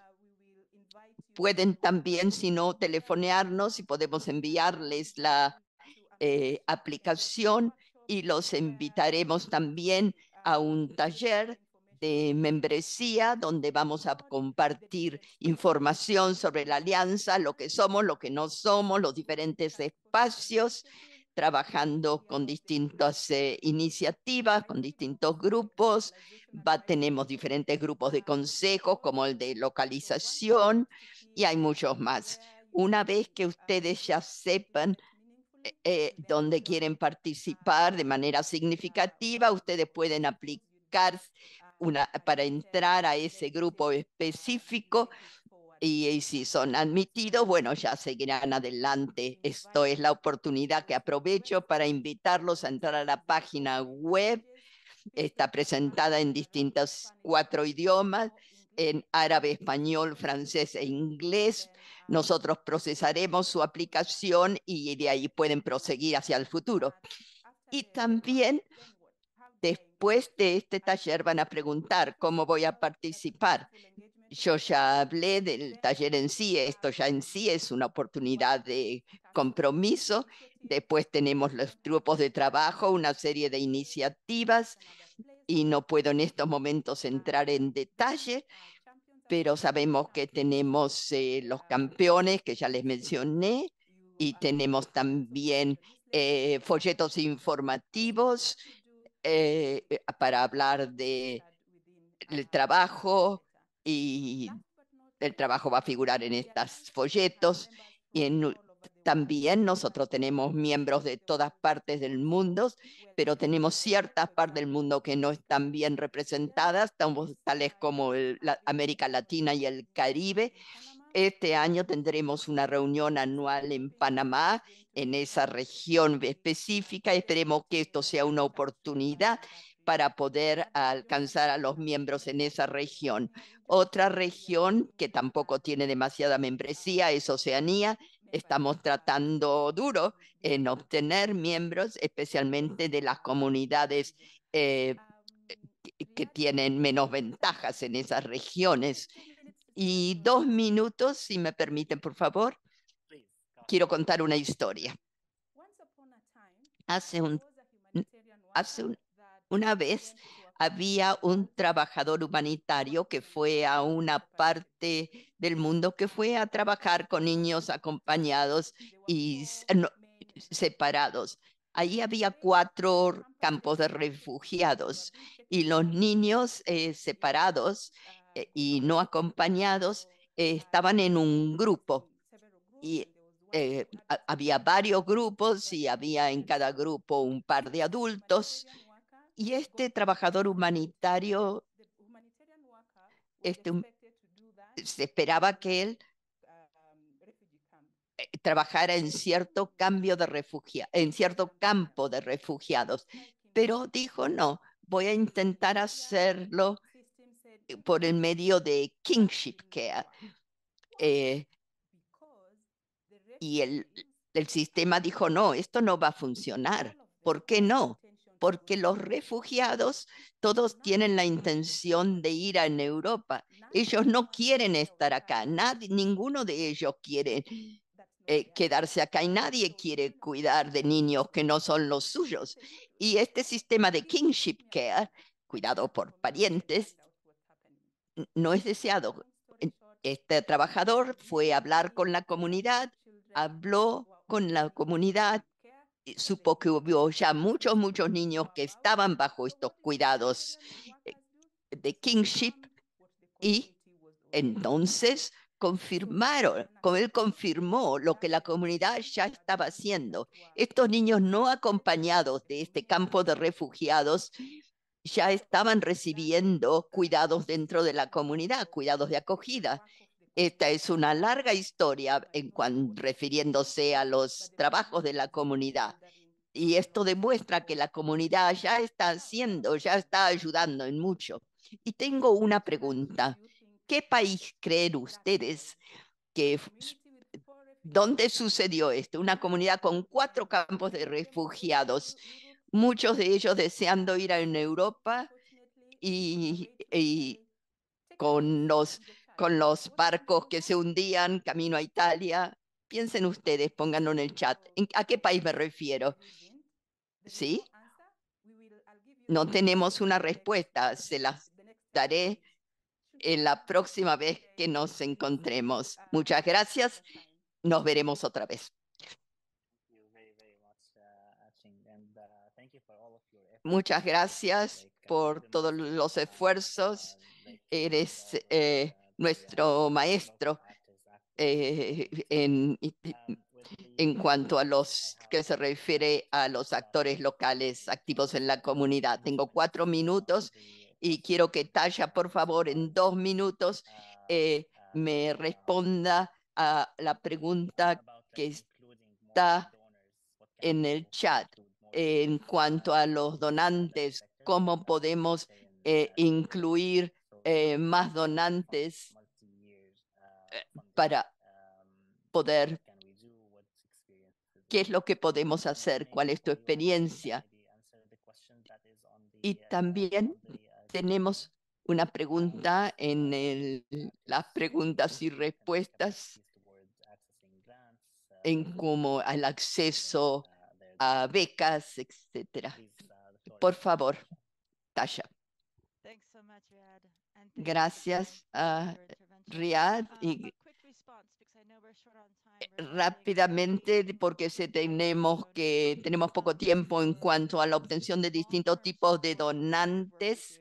pueden también, si no, telefonearnos y podemos enviarles la eh, aplicación y los invitaremos también a un taller de membresía donde vamos a compartir información sobre la alianza, lo que somos, lo que no somos, los diferentes espacios trabajando con distintas eh, iniciativas, con distintos grupos. tenemos diferentes grupos de consejos, como el de localización, y hay muchos más. Una vez que ustedes ya sepan eh, dónde quieren participar de manera significativa, ustedes pueden aplicar para entrar a ese grupo específico y, si son admitidos, bueno, ya seguirán adelante. Esto es la oportunidad que aprovecho para invitarlos a entrar a la página web. Está presentada en distintos cuatro idiomas, en árabe, español, francés e inglés. Nosotros procesaremos su aplicación y de ahí pueden proseguir hacia el futuro. Y también después de este taller van a preguntar cómo voy a participar. Yo ya hablé del taller en sí, esto ya en sí es una oportunidad de compromiso. Después tenemos los grupos de trabajo, una serie de iniciativas y no puedo en estos momentos entrar en detalle, pero sabemos que tenemos eh, los campeones que ya les mencioné y tenemos también eh, folletos informativos eh, para hablar de el trabajo, y el trabajo va a figurar en estos folletos y también nosotros tenemos miembros de todas partes del mundo, pero tenemos ciertas partes del mundo que no están bien representadas, tales como la América Latina y el Caribe. Este año tendremos una reunión anual en este Panamá, en esa región específica. Esperemos que esto sea una oportunidad para poder alcanzar a los miembros en esa región. Otra región que tampoco tiene demasiada membresía es Oceanía. Estamos tratando duro en obtener miembros, especialmente de las comunidades eh, que tienen menos ventajas en esas regiones. Y dos minutos, si me permiten, por favor. Quiero contar una historia. Hace un, hace un una vez había un trabajador humanitario que fue a una parte del mundo que fue a trabajar con niños acompañados y separados. Allí había cuatro campos de refugiados y los niños eh, separados eh, y no acompañados eh, estaban en un grupo y había varios grupos y había en cada grupo un par de adultos y este trabajador humanitario este, se esperaba que él eh, trabajara en cierto cambio de en cierto campo de refugiados, pero dijo no, voy a intentar hacerlo eh, por el medio de kingship care eh, y el, el sistema dijo no, esto no va a funcionar. ¿Por qué no? porque los refugiados todos tienen la intención de ir a Europa. Ellos no quieren estar acá, nadie, ninguno de ellos quiere eh, quedarse acá y nadie quiere cuidar de niños que no son los suyos. Y este sistema de kinship care, cuidado por parientes, no es deseado. Este trabajador fue a hablar con la comunidad, habló con la comunidad supo que hubo ya muchos, muchos niños que estaban bajo estos cuidados eh, de kingship y entonces confirmaron, con él confirmó lo que la comunidad ya estaba haciendo. Estos niños no acompañados de este campo de refugiados ya estaban recibiendo cuidados dentro de la comunidad, cuidados de acogida. Esta es una larga historia en cuan, refiriéndose a los trabajos de la comunidad. Y esto demuestra que la comunidad ya está haciendo, ya está ayudando en mucho. Y tengo una pregunta. ¿Qué país creen ustedes que... ¿Dónde sucedió esto? Una comunidad con cuatro campos de refugiados, muchos de ellos deseando ir a Europa y con los con los barcos que se hundían camino a Italia. Piensen ustedes, pónganlo en el chat. ¿A qué país me refiero? ¿Sí? No tenemos una respuesta, se las daré en la próxima vez que nos encontremos. Muchas gracias, nos veremos otra vez. Uh, uh, Muchas gracias uh, por todos los esfuerzos. Eres eh, nuestro maestro eh, en, cuanto a los que se refiere a los actores locales activos en la comunidad. Tengo cuatro minutos y quiero que Tasha, por favor, en dos minutos eh, me responda a la pregunta que está en el chat en cuanto a los donantes, cómo podemos eh, incluir eh, más donantes eh, para poder. ¿Qué es lo que podemos hacer? ¿Cuál es tu experiencia? Y también tenemos una pregunta en las preguntas y respuestas en cómo al acceso a becas, etcétera. Por favor, Tasha. Gracias a um, rápidamente porque se tenemos que tenemos poco tiempo en cuanto a la obtención de distintos tipos de donantes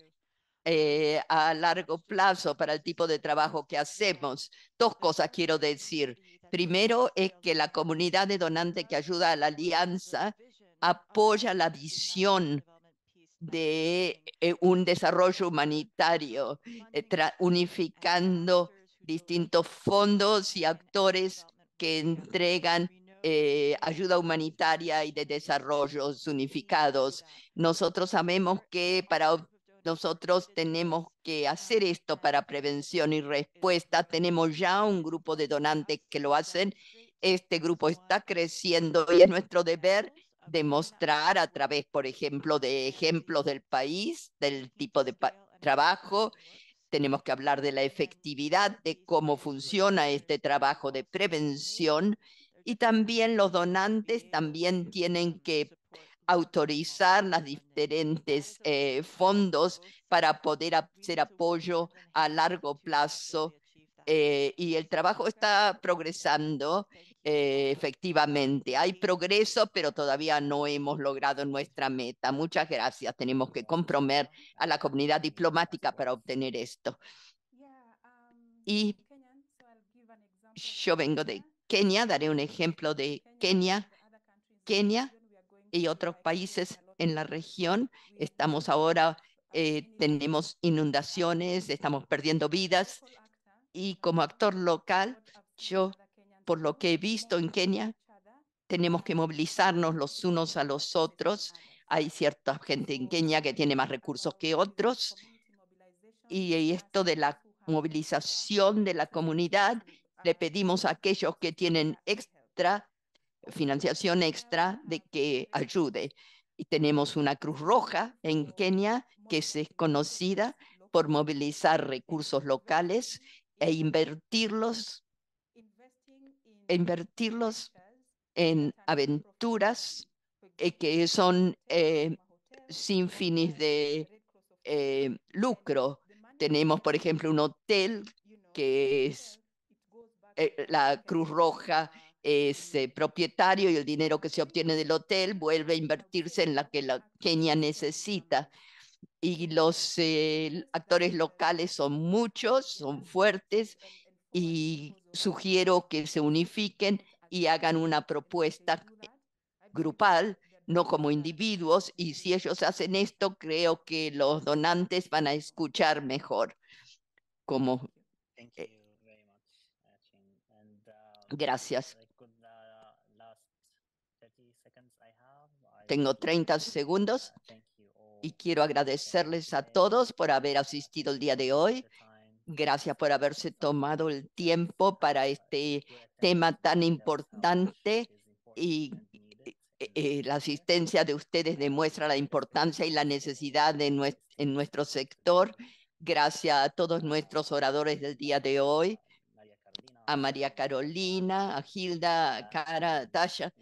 eh, a largo plazo para el tipo de trabajo que hacemos. Dos cosas quiero decir. Primero es que la comunidad de donantes que ayuda a la alianza apoya la visión de un desarrollo humanitario, unificando distintos fondos y actores que entregan ayuda humanitaria y de desarrollo unificados. Nosotros sabemos que para nosotros tenemos que hacer esto para prevención y respuesta. Tenemos ya un grupo de donantes que lo hacen. Este grupo está creciendo y es nuestro deber demostrar a través, por ejemplo, de ejemplos del país, del tipo de trabajo. Tenemos que hablar de la efectividad, de cómo funciona este trabajo de prevención. Y también los donantes también tienen que autorizar las diferentes eh, fondos para poder hacer apoyo a largo plazo. Eh, y el trabajo está progresando eh, efectivamente, hay progreso, pero todavía no hemos logrado nuestra meta. Muchas gracias. Tenemos que comprometer a la comunidad diplomática para obtener esto. Um, y yo vengo de Kenia, daré un ejemplo de Kenia. Kenia y otros países en la región. Estamos ahora, eh, tenemos inundaciones, estamos perdiendo vidas y como actor local, yo por lo que he visto en Kenia, tenemos que movilizarnos los unos a los otros. Hay cierta gente en Kenia que tiene más recursos que otros. Y esto de la movilización de la comunidad, le pedimos a aquellos que tienen extra, financiación extra, de que ayude. Y tenemos una Cruz Roja en Kenia que es conocida por movilizar recursos locales e invertirlos e invertirlos en aventuras eh, que son eh, sin fines de eh, lucro. Tenemos, por ejemplo, un hotel que es la Cruz Roja es propietario y el dinero que se obtiene del hotel vuelve a invertirse en la que la Kenia necesita. Y los actores locales son muchos, son fuertes y sugiero que se unifiquen y hagan una propuesta grupal, no como individuos, y si ellos hacen esto, creo que los donantes van a escuchar mejor. Como, eh, um, gracias. Uh, Tengo 30 uh, segundos y quiero agradecerles a todos por haber asistido el día de hoy Gracias por haberse tomado el tiempo para este tema tan importante y eh, eh, la asistencia de ustedes demuestra la importancia y la necesidad de en nuestro sector. Gracias a todos nuestros oradores del día de hoy, a María Carolina, a Hilda, a Cara, a Tasha.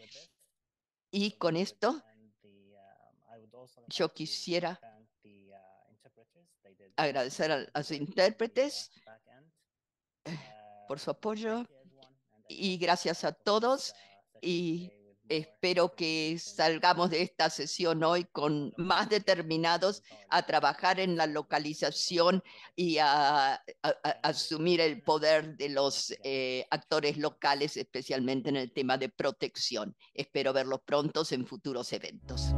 Y con esto, yo quisiera agradecer a, los intérpretes eh, uh, por su apoyo uh, y gracias a todos uh, y espero que salgamos de esta sesión hoy con más determinados a trabajar en la localización y a, asumir el poder de los eh, actores locales, especialmente en el tema de protección. Espero verlos pronto en futuros eventos.